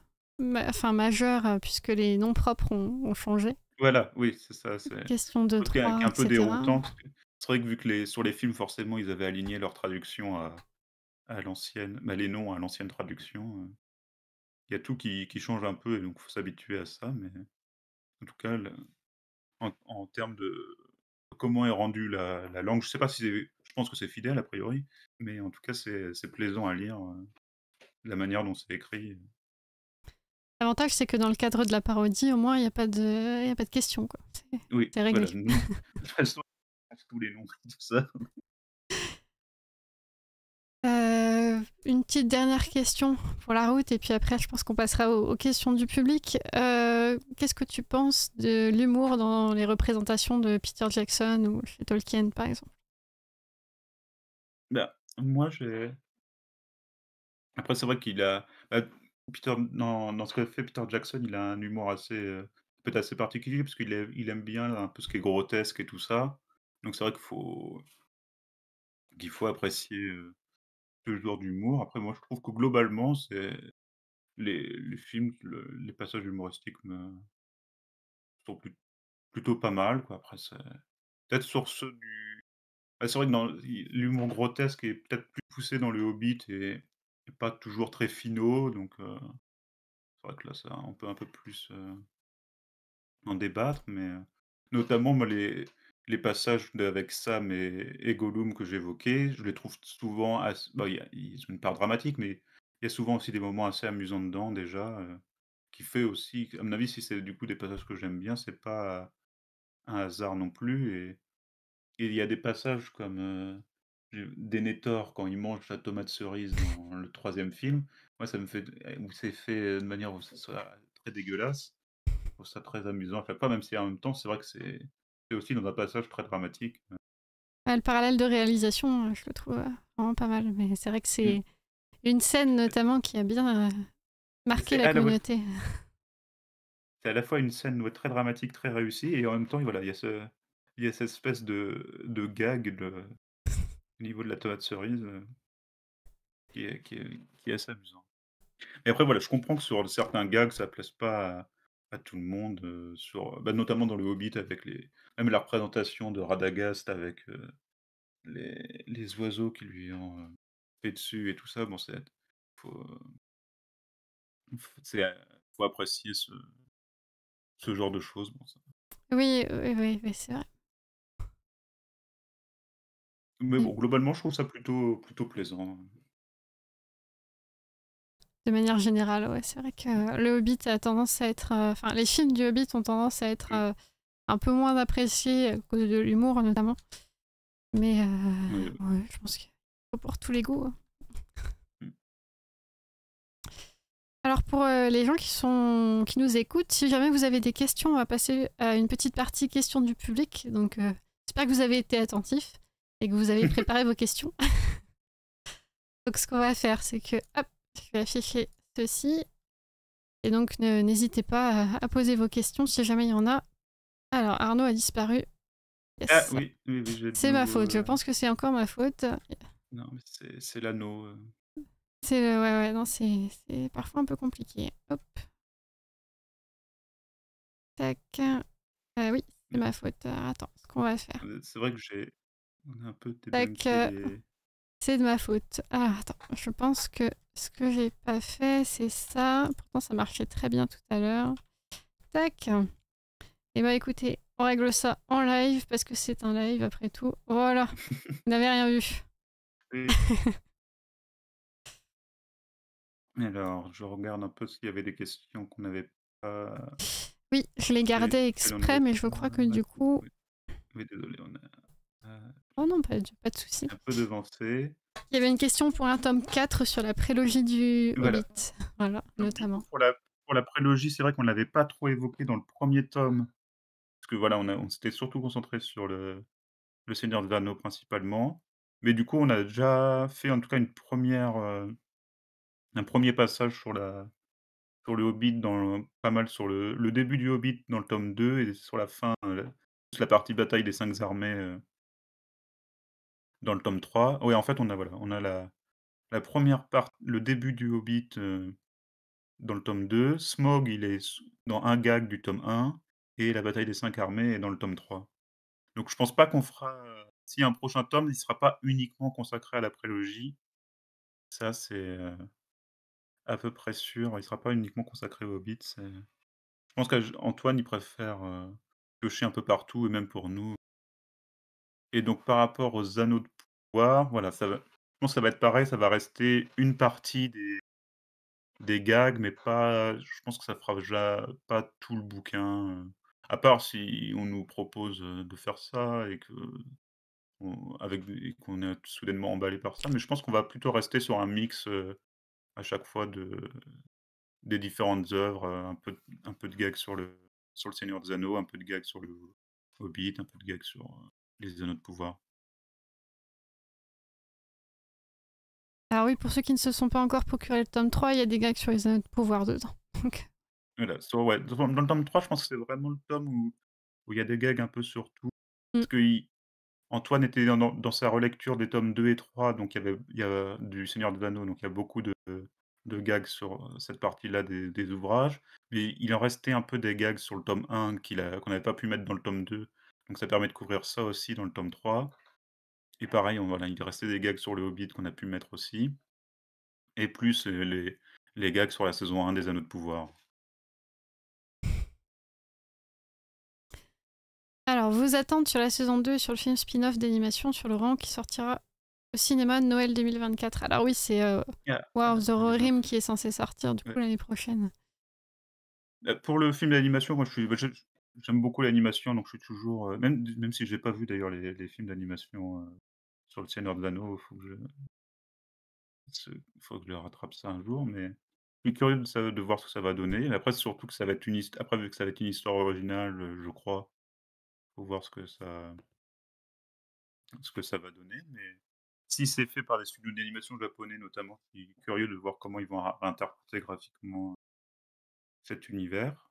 enfin, majeur euh, puisque les noms propres ont, changé. Voilà, oui, c'est ça. C'est question de trois, un, un peu temps. C'est vrai que vu que les, sur les films, forcément, ils avaient aligné leur traduction à, à l'ancienne, bah, les noms à l'ancienne traduction. Euh, il y a tout qui, qui change un peu et donc il faut s'habituer à ça. Mais en tout cas, en, termes de comment est rendue la, la langue, je ne sais pas si c'est je pense que c'est fidèle a priori, mais en tout cas c'est plaisant à lire euh, la manière dont c'est écrit. L'avantage, c'est que dans le cadre de la parodie, au moins, il n'y a pas de, questions. a pas de quoi. C'est réglé. de toute façon, tous les noms, tout ça. [LAUGHS] Euh, une petite dernière question pour la route, et puis après, je pense qu'on passera aux, questions du public. Euh, qu'est-ce que tu penses de l'humour dans les représentations de Peter Jackson ou chez Tolkien, par exemple bah, moi, j'ai. Après, c'est vrai qu'il a. Bah, Peter, dans, dans ce que fait Peter Jackson, il a un humour assez. Euh, peut-être assez particulier, parce qu'il il aime bien un peu ce qui est grotesque et tout ça. Donc, c'est vrai qu'il faut. qu'il faut apprécier ce genre d'humour. Après, moi, je trouve que globalement, c'est. les, les films, les passages humoristiques me sont plutôt pas mal, quoi. Après, c'est. Peut-être sur ceux du. Ah, c'est vrai que dans l'humour grotesque est peut-être plus poussé dans le Hobbit et, pas toujours très finaux, donc euh, c'est vrai que là, ça, on peut un peu plus euh, en débattre, mais euh, notamment les, passages avec Sam et, Gollum que j'évoquais, je les trouve souvent, bah, ils ont une part dramatique, mais il y a souvent aussi des moments assez amusants dedans déjà, qui fait aussi, à mon avis, si c'est du coup des passages que j'aime bien, c'est pas un hasard non plus et il y a des passages comme des quand il mange la tomate cerise dans le troisième film, moi ça me fait. Eh, où c'est fait de manière où ça soit très dégueulasse. Je trouve ça très amusant Enfin, pas même si en même temps, c'est vrai que c'est c'est aussi dans un passage très dramatique. le parallèle de réalisation, je le trouve vraiment pas mal. Mais c'est vrai que mmh. c'est une scène notamment qui a bien marqué la communauté. C'est à la fois une scène très dramatique, très réussie, et en même temps, voilà, il y a ce, il y a cette espèce de, de gag de, au niveau de la tomate cerise euh, qui, est, qui, est, qui, est, assez amusant. Mais après, voilà, je comprends que sur certains gags, ça ne plaise pas à, tout le monde, euh, sur, bah, notamment dans le Hobbit, avec les, même la représentation de Radagast avec euh, les, les, oiseaux qui lui ont fait dessus et tout ça. Bon, c'est. Faut, faut, faut, apprécier ce, ce genre de choses. Bon, ça. oui, oui, oui c'est vrai. Mais mmh. bon, globalement, je trouve ça plutôt, plutôt plaisant. De manière générale, ouais, c'est vrai que mmh. le Hobbit a tendance à être. Euh, enfin, les films du Hobbit ont tendance à être mmh. euh, un peu moins appréciés à cause de l'humour, notamment. Mais euh, je pense qu'il faut pour tous les goûts. Hein. Alors pour les gens qui, sont, qui nous écoutent, si jamais vous avez des questions, on va passer à une petite partie questions du public. Donc j'espère que vous avez été attentifs et que vous avez préparé vos questions. [LAUGHS] donc ce qu'on va faire, c'est que hop, je vais afficher ceci. Et donc n'hésitez pas à, poser vos questions si jamais il y en a. Alors Arnaud a disparu. Ah oui, C'est ma faute, je euh, pense que c'est encore ma faute. Non, c'est l'anneau. Euh. C'est Ouais, ouais, non, c'est parfois un peu compliqué. Hop. Tac. Euh, oui, c'est ma faute. attends, ce qu'on va faire. C'est vrai que j'ai on a un peu C'est de ma faute. Ah, attends, je pense que ce que j'ai pas fait, c'est ça. Pourtant, ça marchait très bien tout à l'heure. Tac. Et eh bah ben, écoutez, on règle ça en live parce que c'est un live après tout. Voilà. Vous [LAUGHS] n'avez rien vu. [LAUGHS] Alors, je regarde un peu s'il y avait des questions qu'on n'avait pas. Oui, je les gardais exprès, mais je crois que du coup. Oui, désolé, on a. Euh, Oh non, pas, de souci. Un peu devancé. Il y avait une question pour un tome 4 sur la prélogie du Hobbit, voilà, notamment. Pour la, pour la prélogie, c'est vrai qu'on ne l'avait pas trop évoqué dans le premier tome, parce que voilà, on, on s'était surtout concentré sur le, le Seigneur des Anneaux principalement. Mais du coup, on a déjà fait en tout cas une première, euh, un premier passage sur, la, sur le Hobbit, dans pas mal sur le, début du Hobbit dans le tome 2 et sur la fin, euh, la, partie bataille des cinq armées. Euh, dans le tome 3. Oui, en fait, on a, on a la, la première partie, le début du Hobbit euh, dans le tome 2. Smog, il est dans un gag du tome 1. Et la bataille des cinq armées est dans le tome 3. Donc je pense pas qu'on fera. Euh, si un prochain tome, il ne sera pas uniquement consacré à la prélogie. Ça, c'est euh, à peu près sûr. Il ne sera pas uniquement consacré au Hobbit. Je pense qu'Antoine, il préfère piocher un peu partout, et même pour nous, et donc, par rapport aux anneaux de pouvoir, voilà, ça va, je pense que ça va être pareil, ça va rester une partie des, gags, mais pas, je pense que ça fera déjà pas tout le bouquin. Euh. À part si on nous propose euh, de faire ça et que avec qu'on est soudainement emballé par ça, mais je pense qu'on va plutôt rester sur un mix euh, à chaque fois de des différentes œuvres, un peu un peu de gags sur le sur le Seigneur des Anneaux, un peu de gags sur le Hobbit, un peu de gags sur anneaux de pouvoir. Alors oui, pour ceux qui ne se sont pas encore procuré le tome 3, il y a des gags sur les anneaux de pouvoir dedans. Voilà, [LAUGHS] ouais, dans le tome 3, je pense que c'est vraiment le tome où, où il y a des gags un peu sur tout. Mm. Parce que Antoine était dans, sa relecture des tomes 2 et 3, donc il y avait, il y a du Seigneur des Anneaux, donc il y a beaucoup de, de gags sur euh, cette partie-là des, des, ouvrages. Mais il en restait un peu des gags sur le tome 1 qu'on n'avait pas pu mettre dans le tome 2. Donc ça permet de couvrir ça aussi dans le tome 3. Et pareil, on, voilà, il restait des gags sur le Hobbit qu'on a pu mettre aussi. Et plus euh, les, les gags sur la saison 1 des Anneaux de Pouvoir. Alors, vos attentes sur la saison 2 sur le film spin-off d'animation sur le rang qui sortira au cinéma Noël 2024. Alors oui, c'est euh, ah, War of the Rorim qui est censé sortir du coup l'année prochaine. Bah, pour le film d'animation, moi je suis, bah, j'aime beaucoup l'animation, donc je suis toujours. Euh, même, même si je n'ai pas vu d'ailleurs les, films d'animation euh, sur le Seigneur de l'Anneau, il faut que je. faut que je rattrape ça un jour, mais je suis curieux de, voir ce que ça va donner. Après, surtout que ça va être une histoire. Après, vu que ça va être une histoire originale, euh, je crois, faut voir ce que ça, ce que ça va donner. Mais si c'est fait par des studios d'animation japonais notamment, je suis curieux de voir comment ils vont interpréter graphiquement cet univers.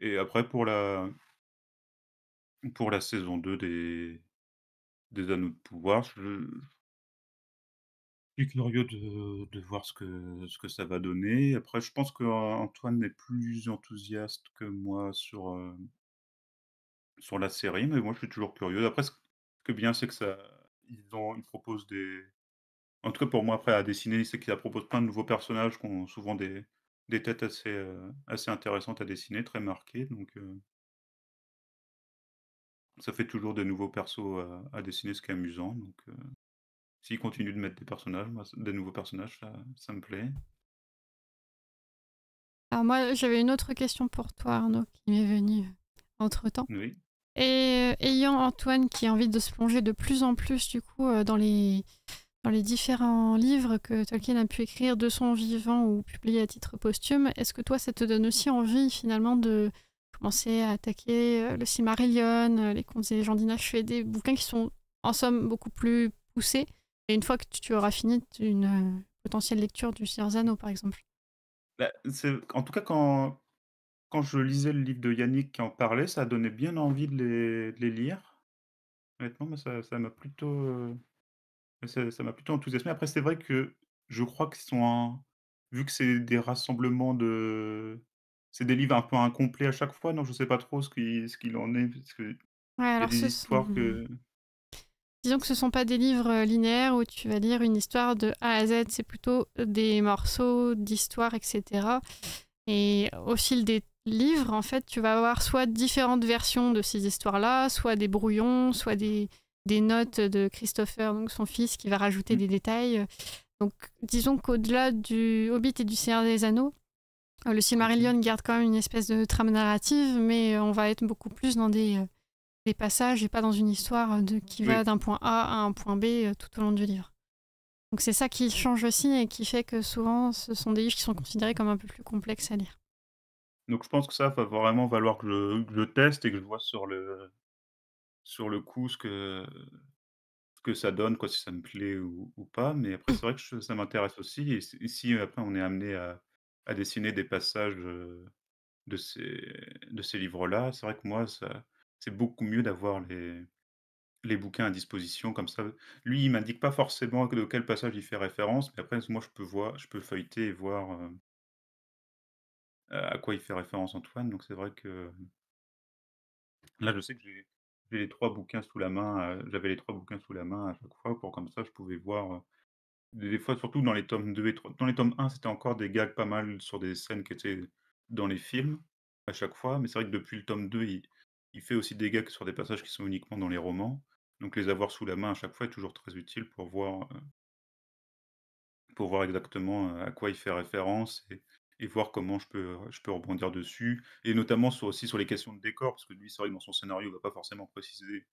Et après, pour la, pour la saison 2 des, des Anneaux de Pouvoir, je, suis curieux de, voir ce que, ce que ça va donner. Après, je pense qu'Antoine est plus enthousiaste que moi sur, euh, sur la série, mais moi, je suis toujours curieux. Après, ce, que bien, c'est que ça. Ils, ont, proposent des. En tout cas, pour moi, après, à dessiner, c'est qu'ils proposent plein de nouveaux personnages qui ont souvent des, des têtes assez, euh, assez intéressantes à dessiner, très marquées. Donc, euh ça fait toujours de nouveaux persos à, dessiner, ce qui est amusant. Donc, euh, s'ils continuent de mettre des personnages, des nouveaux personnages, ça, me plaît. Alors moi, j'avais une autre question pour toi, Arnaud, qui m'est venue entre-temps. Oui. Et ayant Antoine qui a envie de se plonger de plus en plus, du coup, dans les dans les différents livres que Tolkien a pu écrire de son vivant ou publier à titre posthume, est-ce que toi, ça te donne aussi envie finalement de commencer à attaquer euh, le Simarillion, euh, les contes et légendes fais des bouquins qui sont en somme beaucoup plus poussés Et une fois que tu auras fini une euh, potentielle lecture du Zano, par exemple bah, En tout cas, quand, quand je lisais le livre de Yannick qui en parlait, ça donnait bien envie de les, lire. Honnêtement, ça m'a plutôt, ça m'a plutôt enthousiasmé. Après, c'est vrai que je crois qu'ils sont vu que c'est des rassemblements de c'est des livres un peu incomplets à chaque fois, non je sais pas trop ce qu'il ce en est parce que ouais, alors y que Disons que ce ne sont pas des livres euh, linéaires où tu vas lire une histoire de A à Z, c'est plutôt euh, des morceaux d'histoire, etc. Et au fil des livres, en fait, tu vas avoir soit différentes versions de ces histoires-là, soit des brouillons, soit des, des notes de Christopher, donc son fils, qui va rajouter mm. des détails. Donc, disons qu'au-delà du Hobbit et du Seigneur des Anneaux, euh, le Silmarillion garde quand même une espèce de trame narrative, mais euh, on va être beaucoup plus dans des, euh, des passages et pas dans une histoire de, qui va d'un point A à un point B tout au long du livre. Donc c'est ça qui change aussi et qui fait que souvent ce sont des livres qui sont considérés comme un peu plus complexes à lire. Donc je pense que ça va vraiment valoir que je, que teste et que je vois sur le, sur le coup ce que, ce que ça donne, quoi, si ça me plaît ou, pas. Mais après, mmh. c'est vrai que ça m'intéresse aussi. Et si après on est amené à, à dessiner des passages de ces, de ces livres-là, c'est vrai que moi, ça, c'est beaucoup mieux d'avoir les, les bouquins à disposition comme ça. Lui, il m'indique pas forcément de quel passage il fait référence, mais après, moi, je peux voir, je peux feuilleter et voir euh, à quoi il fait référence Antoine. Donc c'est vrai que là, je sais que j'ai j'ai les trois bouquins sous la main. Euh, j'avais les trois bouquins sous la main à chaque fois pour comme ça, je pouvais voir. Euh, des fois, surtout dans les tomes 2 et 3. Dans les tomes 1, c'était encore des gags pas mal sur des scènes qui étaient dans les films à chaque fois. Mais c'est vrai que depuis le tome 2, il, fait aussi des gags sur des passages qui sont uniquement dans les romans. Donc les avoir sous la main à chaque fois est toujours très utile pour voir, euh, pour voir exactement à quoi il fait référence et voir comment je peux, je peux rebondir dessus. Et notamment aussi sur les questions de décor, parce que lui, c'est vrai, dans son scénario, il ne va pas forcément préciser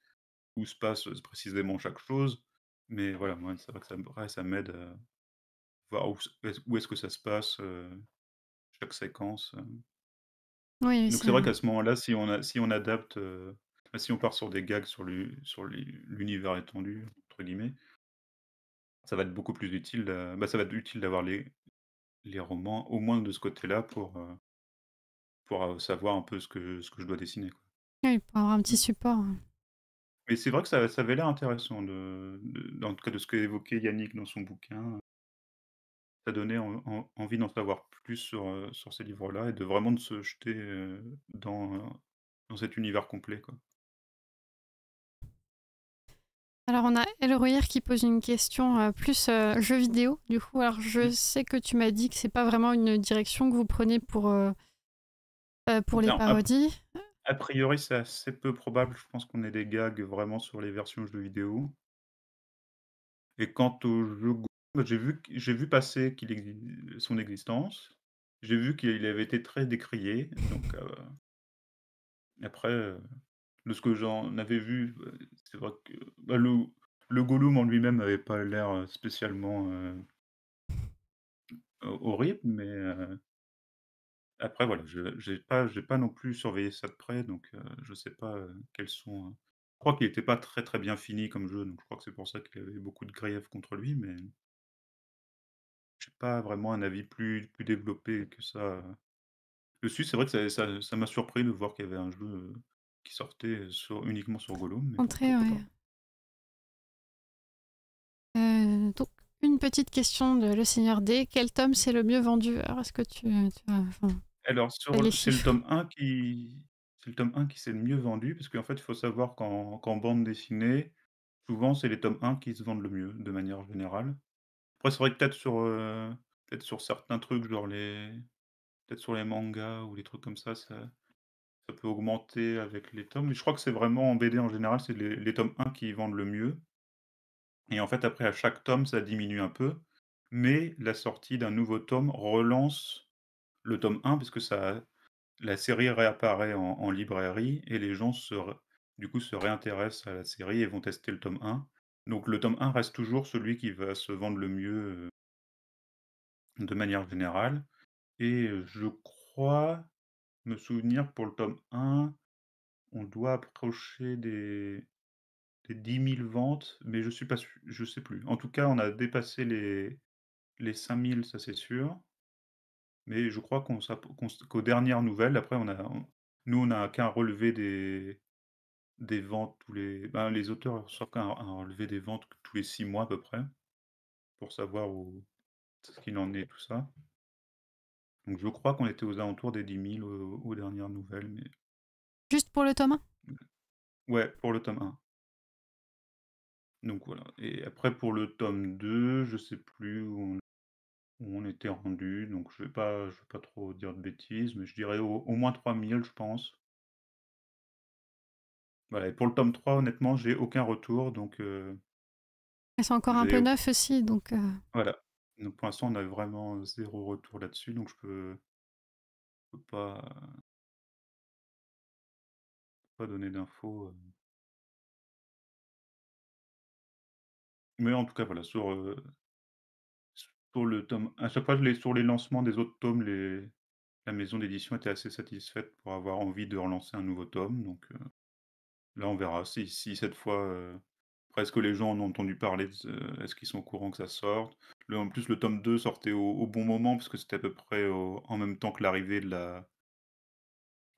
où se passe euh, précisément chaque chose. Mais voilà, moi, c'est que ça, m'aide à euh, voir où, est-ce que ça se passe, euh, chaque séquence. Oui, Donc c'est vrai qu'à ce moment-là, si on, a, si on adapte, bah, si on part sur des gags sur l'univers sur étendu, entre guillemets, ça va être beaucoup plus utile. bah, ça va être utile d'avoir les, les romans, au moins de ce côté-là, pour, euh, pour euh, savoir un peu ce que, ce que je dois dessiner. Oui, pour avoir un petit support. Hein. Mais c'est vrai que ça, avait l'air intéressant, de, en tout cas de ce que évoqué Yannick dans son bouquin. Ça donnait envie d'en savoir plus sur, euh, sur ces livres-là et de vraiment de se jeter dans, dans cet univers complet. Quoi. Alors on a El qui pose une question euh, plus euh, jeu vidéo du coup. Alors je sais que tu m'as dit que c'est pas vraiment une direction que vous prenez pour, euh, pour les parodies. a priori, c'est assez peu probable. Je pense qu'on est des gags vraiment sur les versions jeux vidéo. Et quant au jeu, bah, j'ai vu, j'ai vu passer son existence. J'ai vu qu'il avait été très décrié. après, de ce que j'en avais vu, c'est vrai que bah, le, le Gollum en lui-même n'avait pas l'air euh, spécialement euh, horrible, mais euh, après, voilà, je n'ai pas, pas non plus surveillé ça de près, donc je ne sais pas quels sont. Je crois qu'il n'était pas très très bien fini comme jeu, donc je crois que c'est pour ça qu'il y avait beaucoup de griefs contre lui, mais je n'ai pas vraiment un avis plus, plus développé que ça dessus. C'est vrai que ça m'a surpris de voir qu'il y avait un jeu qui sortait sur uniquement sur Gollum, Entrée, ouais. donc, une petite question de Le Seigneur D. Quel tome c'est mmh. le mieux vendu Alors, est-ce que tu, Alors, sur c'est le tome 1 qui c'est le tome 1 qui c'est le mieux vendu, parce qu'en fait, il faut savoir qu'en bande dessinée, souvent, c'est les tomes 1 qui se vendent le mieux, de manière générale. Après, c'est vrai que peut-être sur, peut-être sur certains trucs, genre les peut-être sur les mangas ou les trucs comme ça, ça ça peut augmenter avec les tomes. Mais je crois que c'est vraiment en BD en général, c'est les, tomes 1 qui vendent le mieux. Et en fait, après, à chaque tome, ça diminue un peu. Mais la sortie d'un nouveau tome relance le tome 1, parce que ça, la série réapparaît en, librairie et les gens se, du coup, se réintéressent à la série et vont tester le tome 1. Donc le tome 1 reste toujours celui qui va se vendre le mieux euh, de manière générale. Et je crois me souvenir, pour le tome 1, on doit approcher des, des 10 000 ventes, mais je suis pas je sais plus. En tout cas, on a dépassé les, les 5 000, ça c'est sûr. Mais je crois qu'on qu'aux dernières nouvelles, après, on a, nous, on n'a qu'un relevé des, des ventes tous les. Ben, les auteurs sortent qu'un relevé des ventes tous les 6 mois à peu près, pour savoir où, ce qu'il en est, tout ça. Donc je crois qu'on était aux alentours des 10 000 aux, dernières nouvelles. Mais... Juste pour le tome 1 Ouais, pour le tome 1. Donc voilà. Et après pour le tome 2, je sais plus où on, on était rendu. Donc je vais pas, je vais pas trop dire de bêtises, mais je dirais au, moins moins 3000, je pense. Voilà. Et pour le tome 3, honnêtement, j'ai aucun retour. Donc. c'est euh, encore un peu neuf aussi, donc. Euh, voilà pour l'instant, on a vraiment zéro retour là-dessus, donc je peux peux pas donner d'infos, mais en tout cas, voilà, sur, le tome à chaque fois, sur les lancements des autres tomes, la maison d'édition était assez satisfaite pour avoir envie de relancer un nouveau tome, donc là, on verra si cette fois, est-ce que les gens en ont entendu parler euh, Est-ce qu'ils sont au courant que ça sorte En plus, le tome 2 sortait au, bon moment, parce que c'était à peu près en même temps que l'arrivée de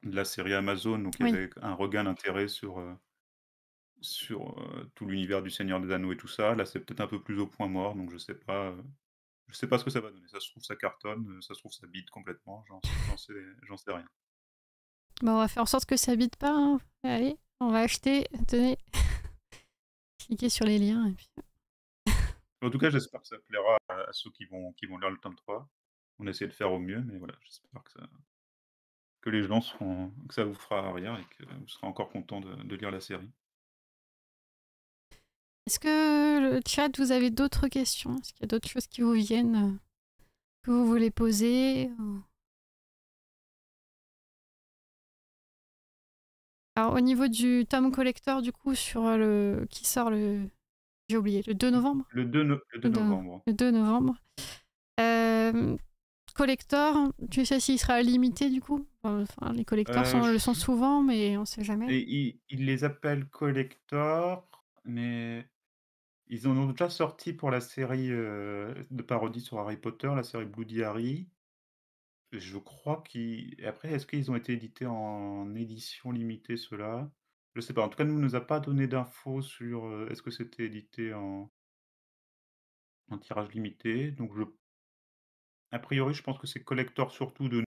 la, série Amazon, donc il y avait un regain d'intérêt sur, euh, sur euh, tout l'univers du Seigneur des Anneaux et tout ça. Là, c'est peut-être un peu plus au point mort, donc je sais pas. je sais pas ce que ça va donner. Ça se trouve, ça cartonne, ça se trouve, ça bite complètement. J'en sais, rien. Bon, on va faire en sorte que ça bite pas. Hein. Allez, on va acheter. Tenez. Cliquez sur les liens. puis... [LAUGHS] en tout cas, j'espère que ça plaira à ceux qui vont, qui vont lire le tome 3. On essaie de faire au mieux, mais voilà, j'espère que, que les gens seront... que ça vous fera rire et que vous serez encore content de, lire la série. Est-ce que le chat, vous avez d'autres questions Est-ce qu'il y a d'autres choses qui vous viennent euh, que vous voulez poser Alors, au niveau du tome collector, du coup, sur euh, le qui sort le. J'ai oublié, le 2 novembre Le 2, novembre. Le 2 novembre. Euh, collector, tu sais s'il sera limité du coup Les Collecteurs euh, sont... le sont souvent, mais on ne sait jamais. ils... les appellent collector, mais ils en ont déjà sorti pour la série de parodie sur Harry Potter, la série Bloody Harry. Je crois qu'ils. Après, est-ce qu'ils ont été édités en édition limitée, ceux-là? Je sais pas. En tout cas, nous, on nous a pas donné d'infos sur euh, est-ce que c'était édité en, tirage limité. Donc, je... a priori, je pense que c'est collector surtout de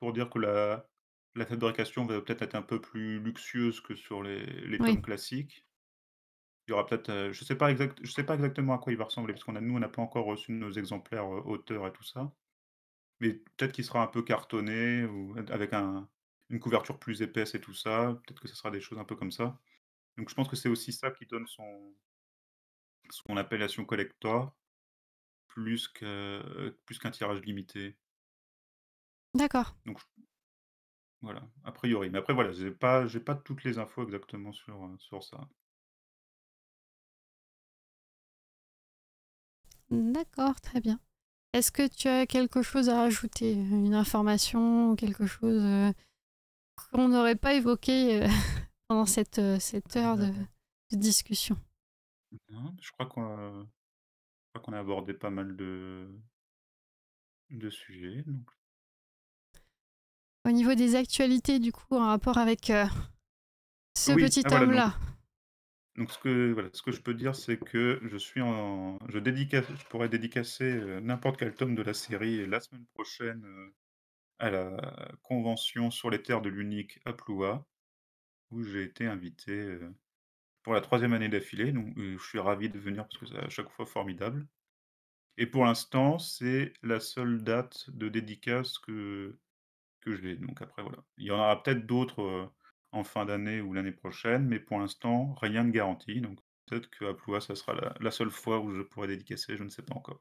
pour dire que la, la fabrication va peut-être être un peu plus luxueuse que sur les, les tomes classiques. Il y aura peut-être, euh, je sais sais pas exactement à quoi il va ressembler parce qu'on a nous on n'a pas encore reçu nos exemplaires euh, auteurs et tout ça. Mais peut-être qu'il sera un peu cartonné ou avec une couverture plus épaisse et tout ça. Peut-être que ce sera des choses un peu comme ça. Donc je pense que c'est aussi ça qui donne son, son appellation collector plus que plus qu'un tirage limité. D'accord. Donc voilà, a priori. Mais après voilà, j'ai pas j'ai pas toutes les infos exactement sur euh, sur ça. D'accord, très bien. Est-ce que tu as quelque chose à ajouter Une information quelque chose euh, qu'on n'aurait pas évoqué euh, [LAUGHS] pendant cette, euh, cette heure de, discussion Je crois qu'on a, abordé pas mal de, de sujets. Au niveau des actualités, du coup, en rapport avec ce petit ah, homme-là. Donc ce que voilà, ce que je peux dire, c'est que je suis en je pourrais dédicacer, euh, n'importe quel tome de la série la semaine prochaine, euh, à la convention sur les terres de l'unique à Ploua, où j'ai été invité, euh, pour la troisième année d'affilée, donc je suis ravi de venir parce que c'est à chaque fois formidable et pour l'instant, c'est la seule date de dédicace que que j'ai, donc après voilà. Il y en aura peut-être d'autres, en fin d'année ou l'année prochaine, mais pour l'instant, rien de garantit. Donc peut-être qu'à Ploua, ça sera la, seule fois où je pourrai dédicacer, je ne sais pas encore.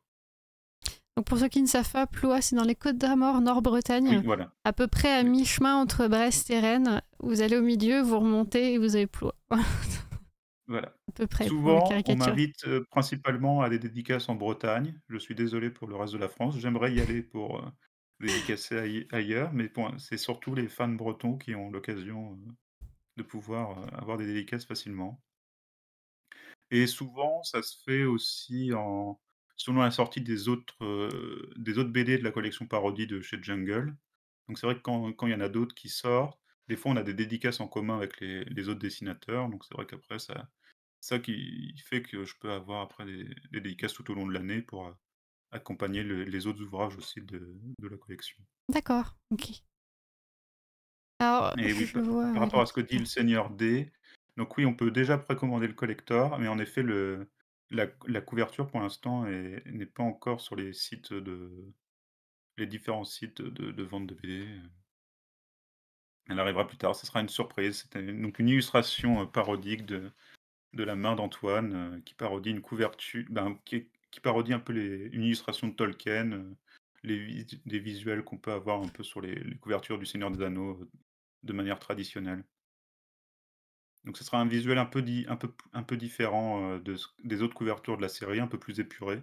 Donc pour ceux qui ne savent pas, Ploua, c'est dans les Côtes d'Armor, Nord-Bretagne, voilà. à peu près à mi-chemin entre Brest et Rennes. Vous allez au milieu, vous remontez et vous avez Ploua. [LAUGHS] Voilà. À peu près. Souvent, on m'invite euh, principalement à des dédicaces en Bretagne. Je suis désolé pour le reste de la France. J'aimerais y aller pour euh, dédicacer ailleurs, mais c'est surtout les fans bretons qui ont l'occasion euh, de pouvoir euh, avoir des dédicaces facilement. Et souvent, ça se fait aussi en, selon la sortie des autres, euh, des autres BD de la collection parodie de chez Jungle. Donc c'est vrai que quand, quand il y en a d'autres qui sortent, des fois on a des dédicaces en commun avec les, autres dessinateurs. Donc c'est vrai qu'après, ça, ça qui fait que je peux avoir après des, dédicaces tout au long de l'année pour euh, accompagner les autres ouvrages aussi de, de la collection. D'accord, ok par, rapport à ce que dit le Seigneur D, donc oui, on peut déjà précommander le collector, mais en effet, le, la, couverture pour l'instant n'est pas encore sur les sites de les différents sites de, vente de BD. Elle arrivera plus tard, ce sera une surprise. C'est donc une illustration euh, parodique de, la main d'Antoine euh, qui parodie une couverture, ben, qui, parodie un peu les, une illustration de Tolkien, euh, les, des visuels qu'on peut avoir un peu sur les couvertures du Seigneur des Anneaux de manière traditionnelle. Donc ce sera un visuel un peu, un peu, un peu différent de, des autres couvertures de la série, un peu plus épuré,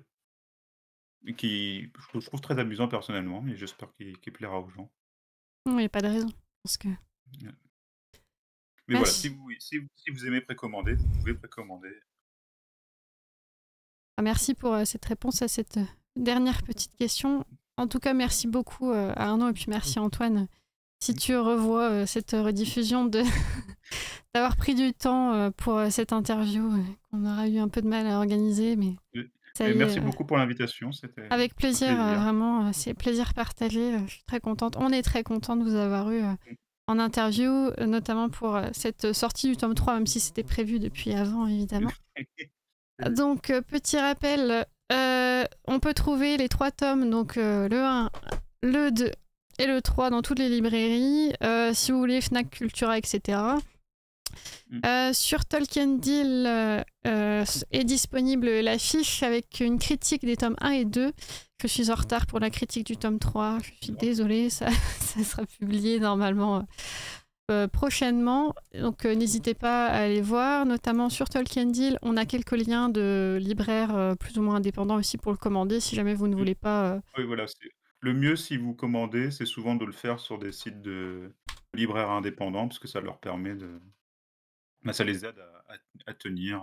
qui je trouve, très amusant personnellement, et j'espère qu'il plaira aux gens. Il n'y a pas de raison, parce que... Mais ah voilà, si vous, si vous, aimez précommander, vous pouvez précommander. Ah, merci pour cette réponse à cette dernière petite question. En tout cas, merci beaucoup à Arnaud et puis merci Antoine si tu revois euh, cette rediffusion de [LAUGHS] d'avoir pris du temps euh, pour euh, cette interview qu'on aura eu un peu de mal à organiser mais merci beaucoup pour l'invitation avec plaisir, vraiment c'est plaisir partagé je suis très contente on est très content de vous avoir eu mm. en interview notamment pour cette sortie du tome 3 même si c'était prévu depuis avant évidemment [LAUGHS] donc petit rappel on peut trouver les trois tomes donc le 1 le 2 et le 3 dans toutes les librairies, euh, si vous voulez Fnac, Cultura, etc. Mm. Euh, sur Tolkien Deal euh, est disponible l'affiche avec une critique des tomes 1 et 2. Je suis en retard pour la critique du tome 3, je suis désolée, ça, [LAUGHS] sera publié normalement prochainement. Donc n'hésitez pas à aller voir, notamment sur Tolkien Deal. On a quelques liens de libraires plus ou moins indépendants aussi pour le commander si jamais vous ne mm. voulez pas. Oui, voilà, le mieux, si vous commandez, c'est souvent de le faire sur des sites de libraires indépendants, parce que ça leur permet de. Bah, ça les aide à, tenir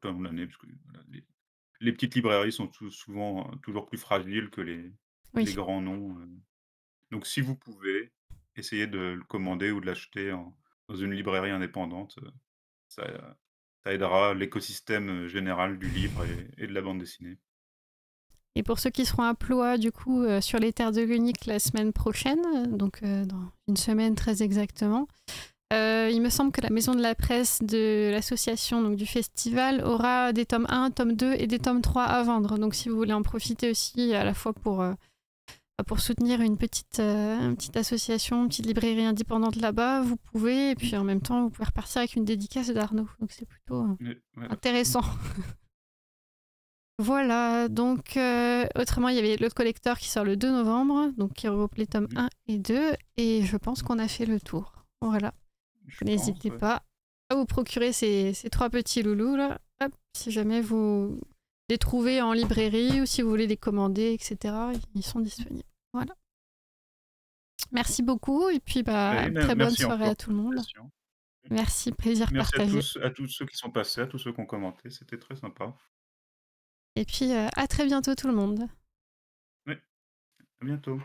tout au long l'année, parce que les, petites librairies sont souvent euh, toujours plus fragiles que les, grands noms. Euh. Donc, si vous pouvez, essayer de le commander ou de l'acheter dans une librairie indépendante. Euh. Ça, aidera l'écosystème général du livre et de la bande dessinée. Et pour ceux qui seront à Ploa, du coup, euh, sur les terres de Gunic la semaine prochaine, euh, donc euh, dans une semaine très exactement, il me semble que la maison de la presse de l'association, du festival, aura des tomes 1, tomes 2 et des tomes 3 à vendre. Donc si vous voulez en profiter aussi, à la fois pour, bah, pour soutenir une petite, une petite association, une petite librairie indépendante là-bas, vous pouvez, et puis en même temps, vous pouvez repartir avec une dédicace d'Arnaud. Donc c'est plutôt intéressant. [LAUGHS] Voilà, donc euh, autrement, il y avait l'autre collecteur qui sort le 2 novembre, donc qui regroupe les tomes 1 et 2, et je pense qu'on a fait le tour. Voilà. N'hésitez pas à vous procurer ces, trois petits loulous, là. si jamais vous les trouvez en librairie ou si vous voulez les commander, etc., ils sont disponibles. Voilà. Merci beaucoup, et puis bah, très bonne soirée à tout le monde. Merci, hein. plaisir partagé. Merci à tous, à tous ceux qui sont passés, à tous ceux qui ont commenté, c'était très sympa. Et puis, euh, à très bientôt tout le monde. Oui, à bientôt.